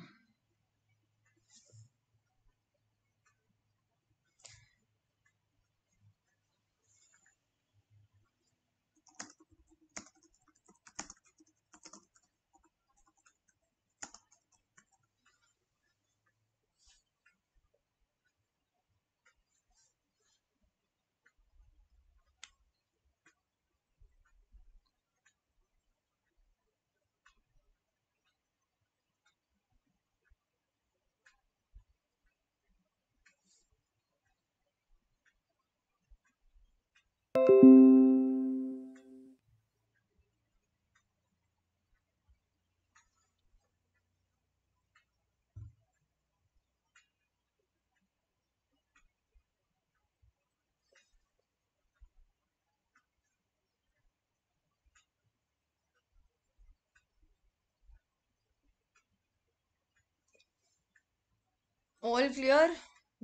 ऑल क्लियर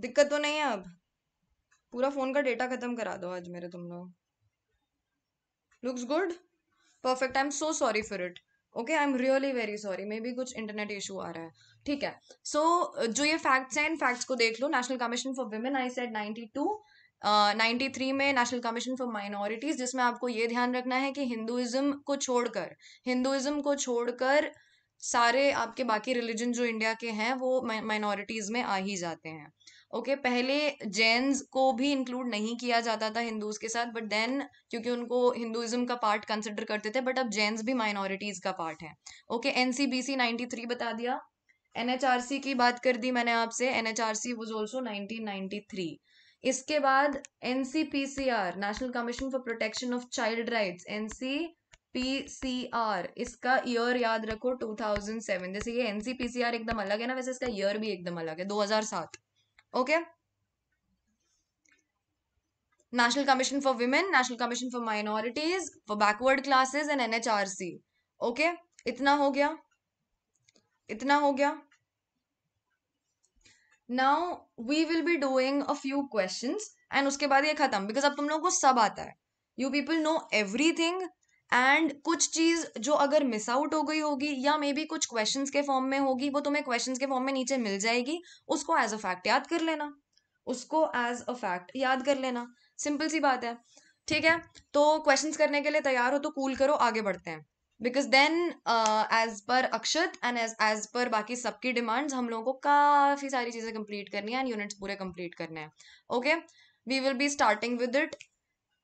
दिक्कत तो नहीं है अब पूरा फ़ोन का डेटा ख़त्म करा दो आज मेरे तुम लोग looks good perfect I am so sorry for it okay I am really very sorry maybe कुछ इंटरनेट इशू आ रहा है ठीक है सो so, जो ये फैक्ट्स हैं इन फैक्ट्स को देख लो national commission for women I said ninety two ninety three में नेशनल कमीशन फॉर माइनॉरिटीज़ जिसमें आपको ये ध्यान रखना है कि हिंदुइज्म को छोड़कर हिंदुइज्म को छोड़कर सारे आपके बाकी रिलीजन जो इंडिया के हैं वो माइनॉरिटीज़ में आ ही जाते हैं ओके पहले जैन्स को भी इंक्लूड नहीं किया जाता था हिंदूज के साथ बट देन क्योंकि उनको हिंदुइज्म का पार्ट कंसिडर करते थे बट अब जैन्स भी माइनॉरिटीज़ का पार्ट है okay N C B C ninety three बता दिया एन एच आर सी की बात कर दी मैंने आपसे N H R C was also nineteen ninety three इसके बाद N C P C R national commission for protection of child rights N C P C R इसका ईयर याद रखो सेवन जैसे ये N C P C R एकदम अलग है ना वैसे इसका ईयर भी एकदम अलग है सात okay national commission for women national commission for minorities for backward classes and NHRC okay इतना हो गया इतना हो गया now we will be doing a few question and उसके बाद ये खत्म बिकॉज अब तुम लोगों को सब आता है you people know everything and कुछ चीज़ जो अगर मिस आउट हो गई होगी या मे बी कुछ क्वेश्चंस के फॉर्म में होगी वो तुम्हें क्वेश्चंस के फॉर्म में नीचे मिल जाएगी उसको एज अ फैक्ट याद कर लेना उसको एज अ फैक्ट याद कर लेना सिंपल सी बात है ठीक है तो क्वेश्चंस करने के लिए तैयार हो तो कूल करो आगे बढ़ते हैं because then as per Akshat and as as per बाकी सबकी डिमांड्स हम लोगों को काफ़ी सारी चीज़ें कंप्लीट करनी है एंड यूनिट्स पूरे कंप्लीट करने हैं okay we will be starting with it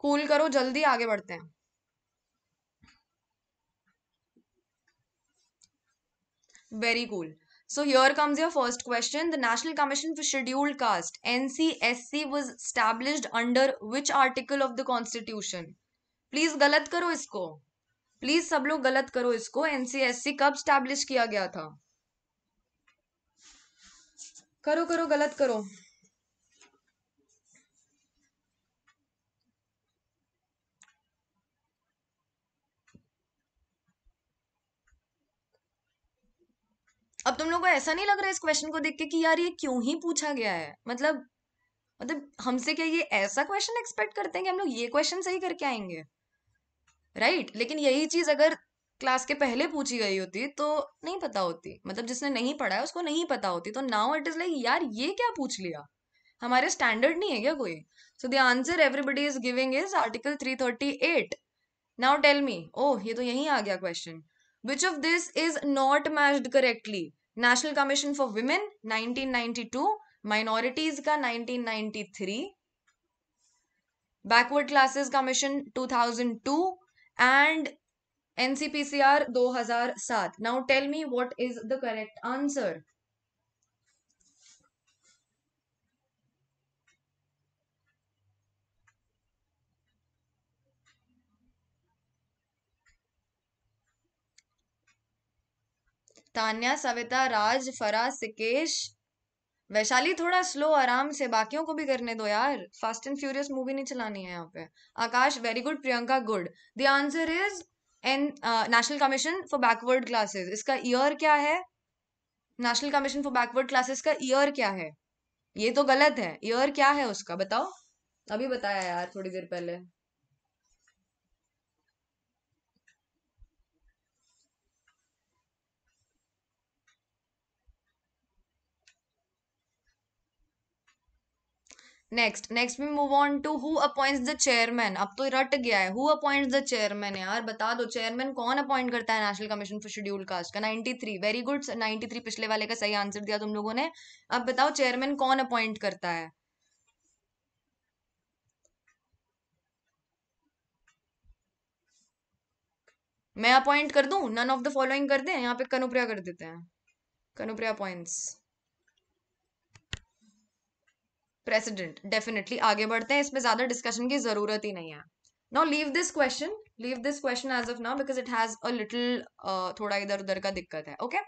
cool करो जल्दी आगे बढ़ते हैं very cool so here comes your first question the national commission for scheduled caste N C S C was established under which article of the constitution please गलत करो इसको please सब लोग गलत करो इसको एन सी एस सी कब establish किया गया था करो करो गलत करो अब तुम लोग को ऐसा नहीं लग रहा इस क्वेश्चन को देख के कि यार ये क्यों ही पूछा गया है मतलब मतलब हमसे क्या ये ऐसा क्वेश्चन एक्सपेक्ट करते हैं कि हम लोग ये क्वेश्चन सही करके आएंगे राइट right? लेकिन यही चीज अगर क्लास के पहले पूछी गई होती तो नहीं पता होती मतलब जिसने नहीं पढ़ा है उसको नहीं पता होती तो नाउ इट इज लाइक यार ये क्या पूछ लिया हमारे स्टैंडर्ड नहीं है क्या कोई so the answer everybody is giving is article three thirty eight now tell me oh ये तो यही आ गया question which of this is not matched correctly national commission for women nineteen ninety two minorities का nineteen ninety three backward classes commission two thousand two and NCPCR दो हजार सात now tell me what is the correct answer Tanya Savita Raj Faraz Sikesh Vaishali थोड़ा slow आराम से बाकियों को भी करने दो यार फास्ट एंड फ्यूरियस मूवी नहीं चलानी है यहाँ पे Akash very good Priyanka good the answer is N national commission for backward classes इसका ईयर क्या है national commission for backward classes का ईयर क्या है ये तो गलत है ईयर क्या है उसका बताओ अभी बताया यार थोड़ी देर पहले next next we move on to who appoints the chairman अब तो रट गया है हु अपॉइंट्स द चेयरमैन यार बता दो चेयरमैन कौन अपॉइंट करता है national commission for schedule caste का 93 वेरी गुड 93 पिछले वाले का सही आंसर दिया तुम लोगों ने अब बताओ चेयरमैन कौन अपॉइंट करता है मैं अपॉइंट कर दूं नन ऑफ द फॉलोइंग कर दें यहाँ पे कनुप्रिया कर देते हैं कनुप्रिया अपॉइंट्स प्रेसिडेंट डेफिनेटली आगे बढ़ते हैं इसमें ज्यादा डिस्कशन की जरूरत ही नहीं है no leave this question leave this question as of now because it has a little थोड़ा इधर उधर का दिक्कत है okay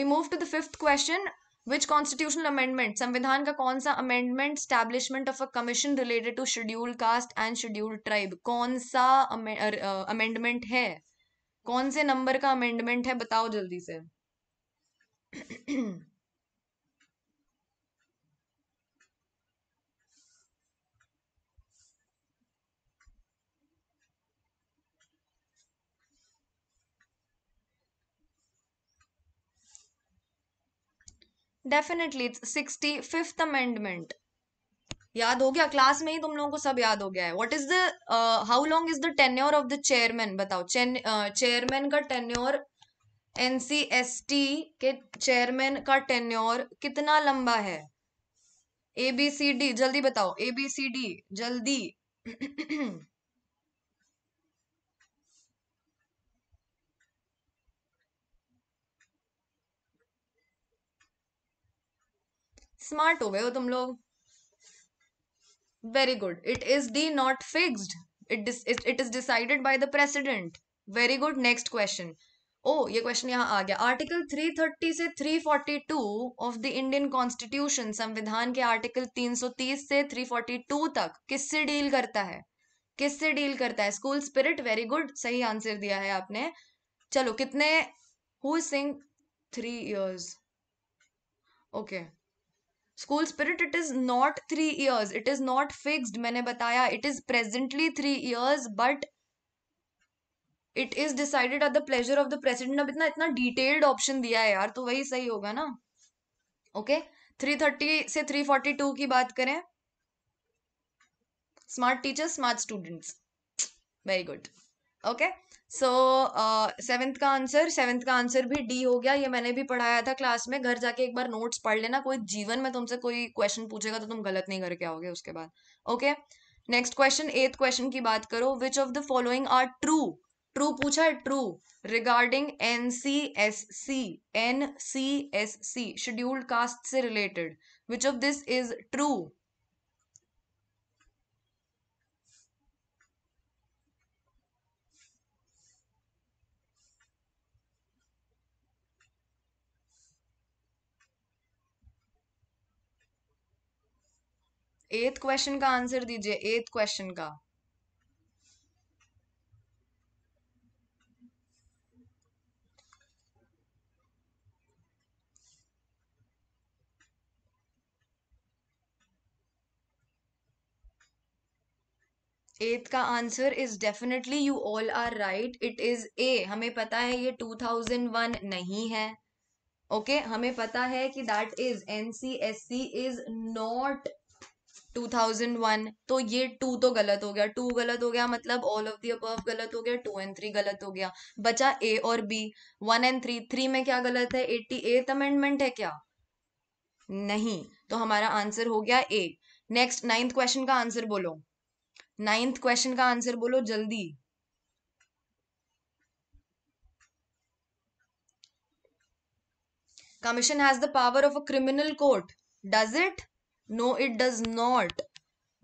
we move to the fifth question which constitutional amendment संविधान का कौन सा amendment establishment of a commission related to schedule caste and schedule tribe कौन सा अमेंडमेंट है कौन से नंबर का अमेंडमेंट है बताओ जल्दी से डेफिनेटली सिक्सटी फिफ्थ अमेंडमेंट याद हो गया क्लास में ही तुम लोगों को सब याद हो गया है what is the how long is the tenure of the chairman बताओ चेयरमैन uh, का टेन्योर एनसीएसटी के चेयरमैन का टेन्योर कितना लंबा है ए बी सी डी जल्दी बताओ ए बी सी डी जल्दी स्मार्ट हो गए हो तुम लोग very good it is D not fix it it is decided by the president very good next question oh ये क्वेश्चन यहाँ आ गया आर्टिकल 330 से 342 ऑफ द इंडियन कॉन्स्टिट्यूशन संविधान के आर्टिकल 330 से 342 तक किससे डील करता है किससे डील करता है स्कूल स्पिरिट वेरी गुड सही आंसर दिया है आपने चलो कितने हु सिंग three years okay school spirit it is not three years it is not fixed मैंने बताया it is presently three years but it is decided at the pleasure of the president अब इतना इतना डिटेल्ड ऑप्शन दिया है यार तो वही सही होगा ना ओके थ्री थर्टी से थ्री फोर्टी टू की बात करें smart teacher smart students very good okay so seventh uh, का आंसर सेवेंथ का आंसर भी डी हो गया ये मैंने भी पढ़ाया था क्लास में घर जाके एक बार नोट्स पढ़ लेना कोई जीवन में तुमसे कोई क्वेश्चन पूछेगा तो तुम गलत नहीं करके आओगे उसके बाद okay next question eighth question की बात करो which of the following are true true पूछा है true regarding N C S C N C S C scheduled caste से related which of this is true eighth question का answer दीजिए eighth question का eighth का answer is definitely you all are right it is A हमें पता है ये 2001 नहीं है ओके okay? हमें पता है कि that is NCSC is not two thousand one तो ये टू तो गलत हो गया टू गलत हो गया मतलब ऑल ऑफ दी अबव गलत हो गया टू एंड थ्री गलत हो गया बचा ए और B one and three three में क्या गलत है एट्टी एथ अमेंडमेंट है क्या नहीं तो हमारा आंसर हो गया ए नेक्स्ट नाइन्थ क्वेश्चन का आंसर बोलो नाइन्थ क्वेश्चन का आंसर बोलो जल्दी commission has the power of a criminal court does it no it does not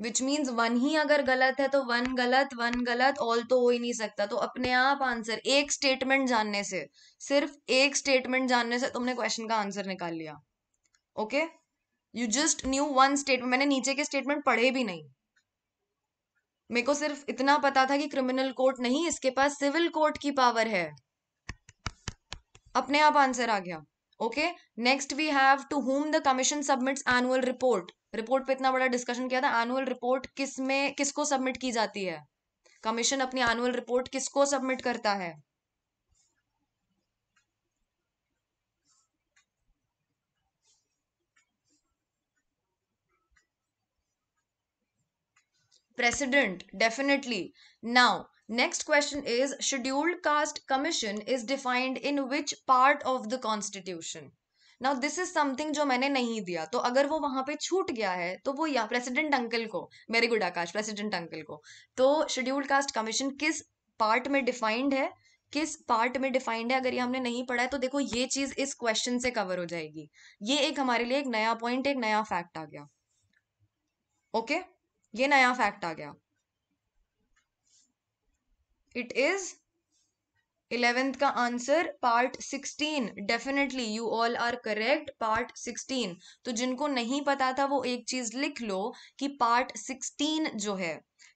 which means one ही अगर गलत है तो वन गलत वन गलत ऑल तो हो ही नहीं सकता तो अपने आप आंसर एक स्टेटमेंट जानने से सिर्फ एक स्टेटमेंट जानने से तुमने क्वेश्चन का आंसर निकाल लिया okay you just knew one statement मैंने नीचे के स्टेटमेंट पढ़े भी नहीं मेरे को सिर्फ इतना पता था कि क्रिमिनल कोर्ट नहीं इसके पास सिविल कोर्ट की पावर है अपने आप आंसर आ गया okay next we have to whom the commission submits annual report report पे इतना बड़ा डिस्कशन किया था एनुअल रिपोर्ट किस में किसको सबमिट की जाती है कमीशन अपनी एनुअल रिपोर्ट किसको सबमिट करता है president definitely now next question is scheduled caste commission is defined in which part of the constitution now this is something जो मैंने नहीं दिया तो अगर वो वहां पे छूट गया है तो वो या प्रेसिडेंट अंकल को मेरे गुड आकाश प्रेसिडेंट अंकल को तो शेड्यूल्ड कास्ट कमीशन किस पार्ट में डिफाइंड है किस पार्ट में डिफाइंड है अगर ये हमने नहीं पढ़ा है तो देखो ये चीज इस क्वेश्चन से कवर हो जाएगी ये एक हमारे लिए एक नया पॉइंट एक नया फैक्ट आ गया ओके okay? ये नया फैक्ट आ गया इट इज इलेवेंथ का answer part sixteen definitely you all are correct part sixteen तो जिनको नहीं पता था वो एक चीज लिख लो कि पार्ट सिक्सटीन जो है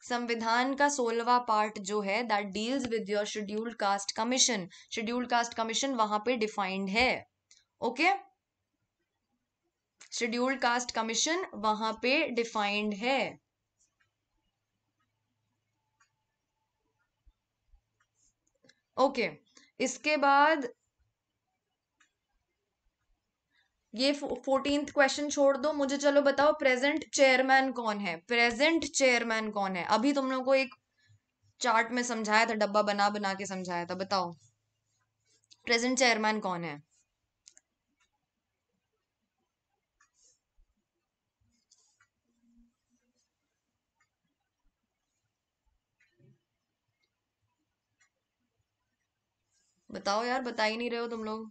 संविधान का सोलवा पार्ट जो है that deals with your scheduled caste commission scheduled caste commission वहां पे डिफाइंड है ओके शेड्यूल्ड कास्ट कमीशन वहां पे डिफाइंड है ओके इसके बाद ये फोर्टींथ क्वेश्चन छोड़ दो मुझे चलो बताओ प्रेजेंट चेयरमैन कौन है प्रेजेंट चेयरमैन कौन है अभी तुम लोग को एक चार्ट में समझाया था डब्बा बना बना के समझाया था बताओ प्रेजेंट चेयरमैन कौन है बताओ यार बता ही नहीं रहे हो तुम लोग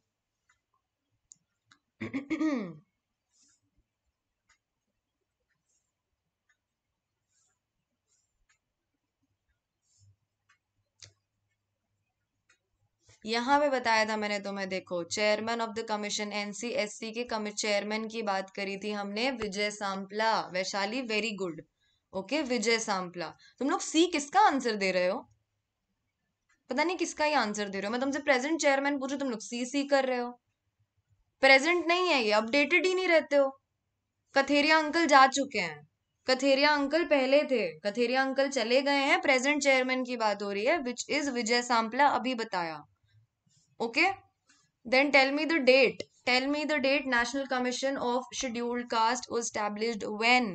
यहाँ पे बताया था मैंने तुम्हें देखो chairman of the commission NCSC के चेयरमैन की बात करी थी हमने Vijay Sampla Vaishali very good okay Vijay Sampla तुम लोग सी किसका आंसर दे रहे हो पता नहीं किसका ही आंसर दे रहे हो मैं तुमसे प्रेजेंट चेयरमैन पूछू तुम लोग सी सी कर रहे हो प्रेजेंट नहीं है ये अपडेटेड ही नहीं रहते हो कथेरिया अंकल जा चुके हैं कथेरिया अंकल पहले थे कथेरिया अंकल चले गए हैं प्रेजेंट चेयरमैन की बात हो रही है विच इज विजय सांपला अभी बताया okay then tell me the date tell me the date national commission of scheduled caste was established when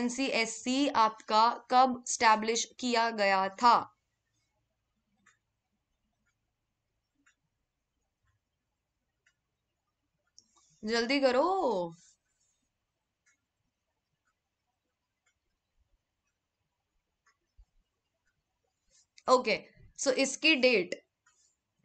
NCSC आपका कब स्टैब्लिश किया गया था जल्दी करो ओके सो इसकी date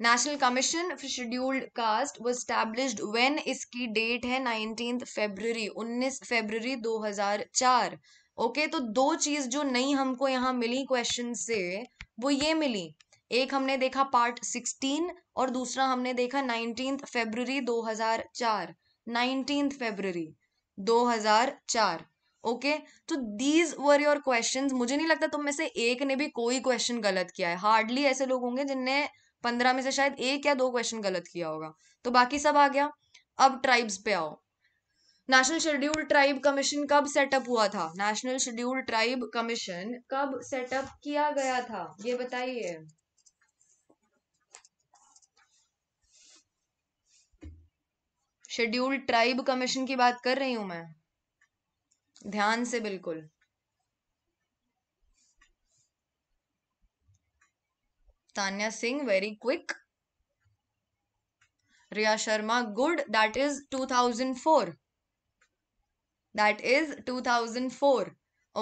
national commission for scheduled caste वो स्टैब्लिश्ड व्हेन इसकी डेट है नाइनटीन फेब्रवरी उन्नीस फेब्रवरी 2004 ओके okay, तो दो चीज जो नई हमको यहां मिली क्वेश्चन से वो ये मिली एक हमने देखा पार्ट सिक्सटीन और दूसरा हमने देखा nineteen February 2004 nineteen February 2004 okay तो दीज वर योर क्वेश्चन मुझे नहीं लगता तुम में से एक ने भी कोई क्वेश्चन गलत किया है हार्डली ऐसे लोग होंगे जिनने पंद्रह में से शायद एक या दो क्वेश्चन गलत किया होगा तो बाकी सब आ गया अब ट्राइब्स पे आओ नेशनल शेड्यूल ट्राइब कमीशन कब सेटअप हुआ था नेशनल शेड्यूल ट्राइब कमीशन कब सेटअप किया गया था ये बताइए शेड्यूल्ड ट्राइब कमीशन की बात कर रही हूं मैं ध्यान से बिल्कुल Tanya Singh very quick Riya Sharma good that is 2004 that is 2004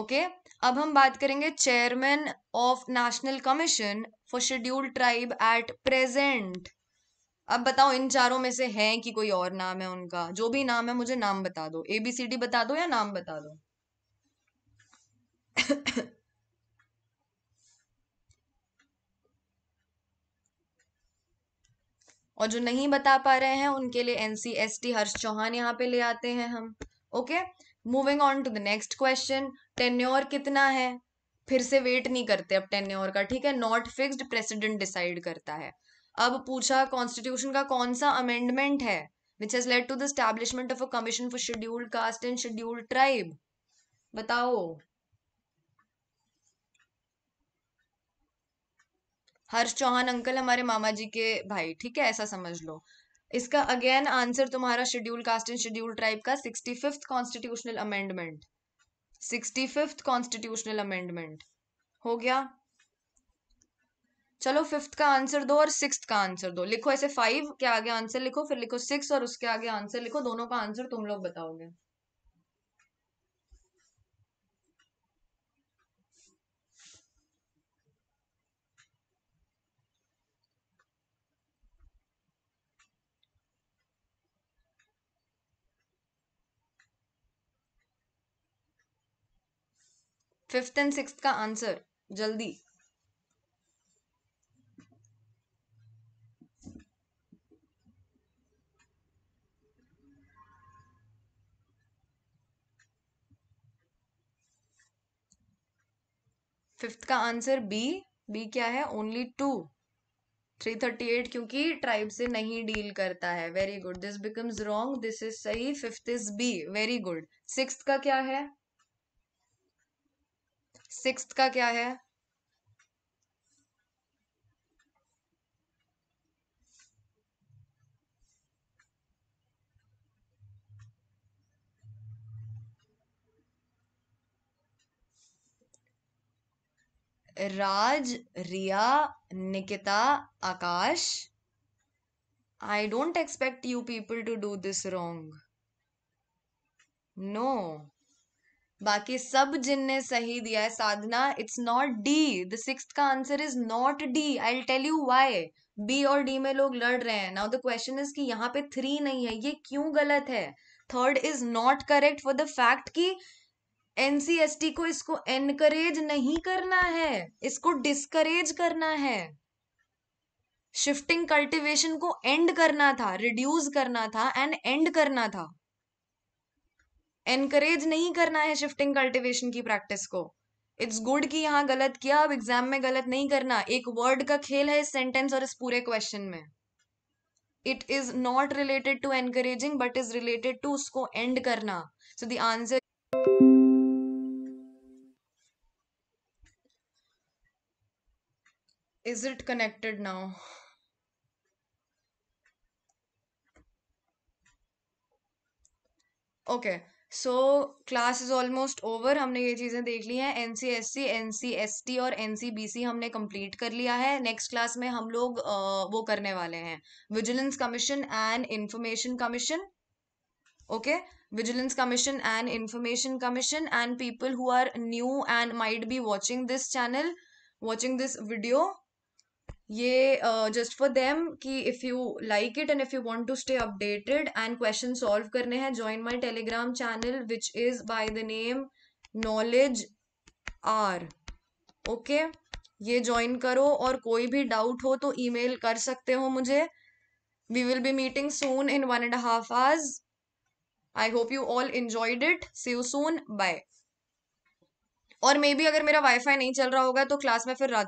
okay अब हम बात करेंगे chairman of national commission for scheduled tribe at present अब बताओ इन चारों में से है कि कोई और नाम है उनका जो भी नाम है मुझे नाम बता दो एबीसीडी बता दो या नाम बता दो और जो नहीं बता पा रहे हैं उनके लिए एनसीएसटी हर्ष चौहान यहाँ पे ले आते हैं हम okay moving on to the next question tenure कितना है फिर से वेट नहीं करते अब टेन्योर का ठीक है नॉट फिक्स्ड प्रेसिडेंट डिसाइड करता है अब पूछा कॉन्स्टिट्यूशन का कौन सा अमेंडमेंट है which has led to the establishment of a commission for scheduled caste and scheduled tribe बताओ हर्ष चौहान अंकल हमारे मामा जी के भाई ठीक है ऐसा समझ लो इसका अगेन आंसर तुम्हारा schedule caste and schedule tribe का sixty fifth constitutional amendment sixty fifth constitutional amendment हो गया चलो फिफ्थ का आंसर दो और सिक्स का आंसर दो लिखो ऐसे फाइव के आगे आंसर लिखो फिर लिखो सिक्स और उसके आगे आंसर लिखो दोनों का आंसर तुम लोग बताओगे फिफ्थ एंड सिक्स का आंसर जल्दी फिफ्थ का आंसर बी बी क्या है only two three thirty eight क्योंकि ट्राइब से नहीं डील करता है very good this becomes wrong this is सही fifth is B very good six का क्या है सिक्स का क्या है Raj Riya Nikita Aakash I don't expect you people to do this wrong no बाकी सब जिनने सही दिया है साधना it's not D the six का answer is not D I tell you why B और डी में लोग लड़ रहे हैं नाउ द क्वेश्चन इज कि यहाँ पे थ्री नहीं है ये क्यों गलत है third is not correct for the fact कि एनसीएसटी को इसको एनकरेज नहीं करना है इसको डिस्करेज करना है शिफ्टिंग कल्टीवेशन को एंड करना था रिड्यूस करना था एंड एंड करना था एनकरेज नहीं करना है शिफ्टिंग कल्टीवेशन की प्रैक्टिस को इट्स गुड कि यहाँ गलत किया अब एग्जाम में गलत नहीं करना एक वर्ड का खेल है इस सेंटेंस और इस पूरे क्वेश्चन में it is not related to encouraging but is related to उसको एंड करना so the answer is it connected now okay so class is almost over हमने ये चीज़ें देख ली हैं N C S C N C S T और N C B C हमने कम्प्लीट कर लिया है नेक्स्ट क्लास में हम लोग वो करने वाले हैं vigilance commission and information commission okay vigilance commission and information commission and people who are new and might be watching this channel watching this video ये जस्ट फॉर देम कि if you like it and if you want to stay updated and question solve करने हैं join my Telegram channel which is by the name knowledge R okay ये join करो और कोई भी doubt हो तो ईमेल कर सकते हो मुझे we will be meeting soon in one and half hours I i hope you all enjoyed it see you soon bye और मे बी अगर मेरा वाईफाई नहीं चल रहा होगा तो क्लास में फिर रात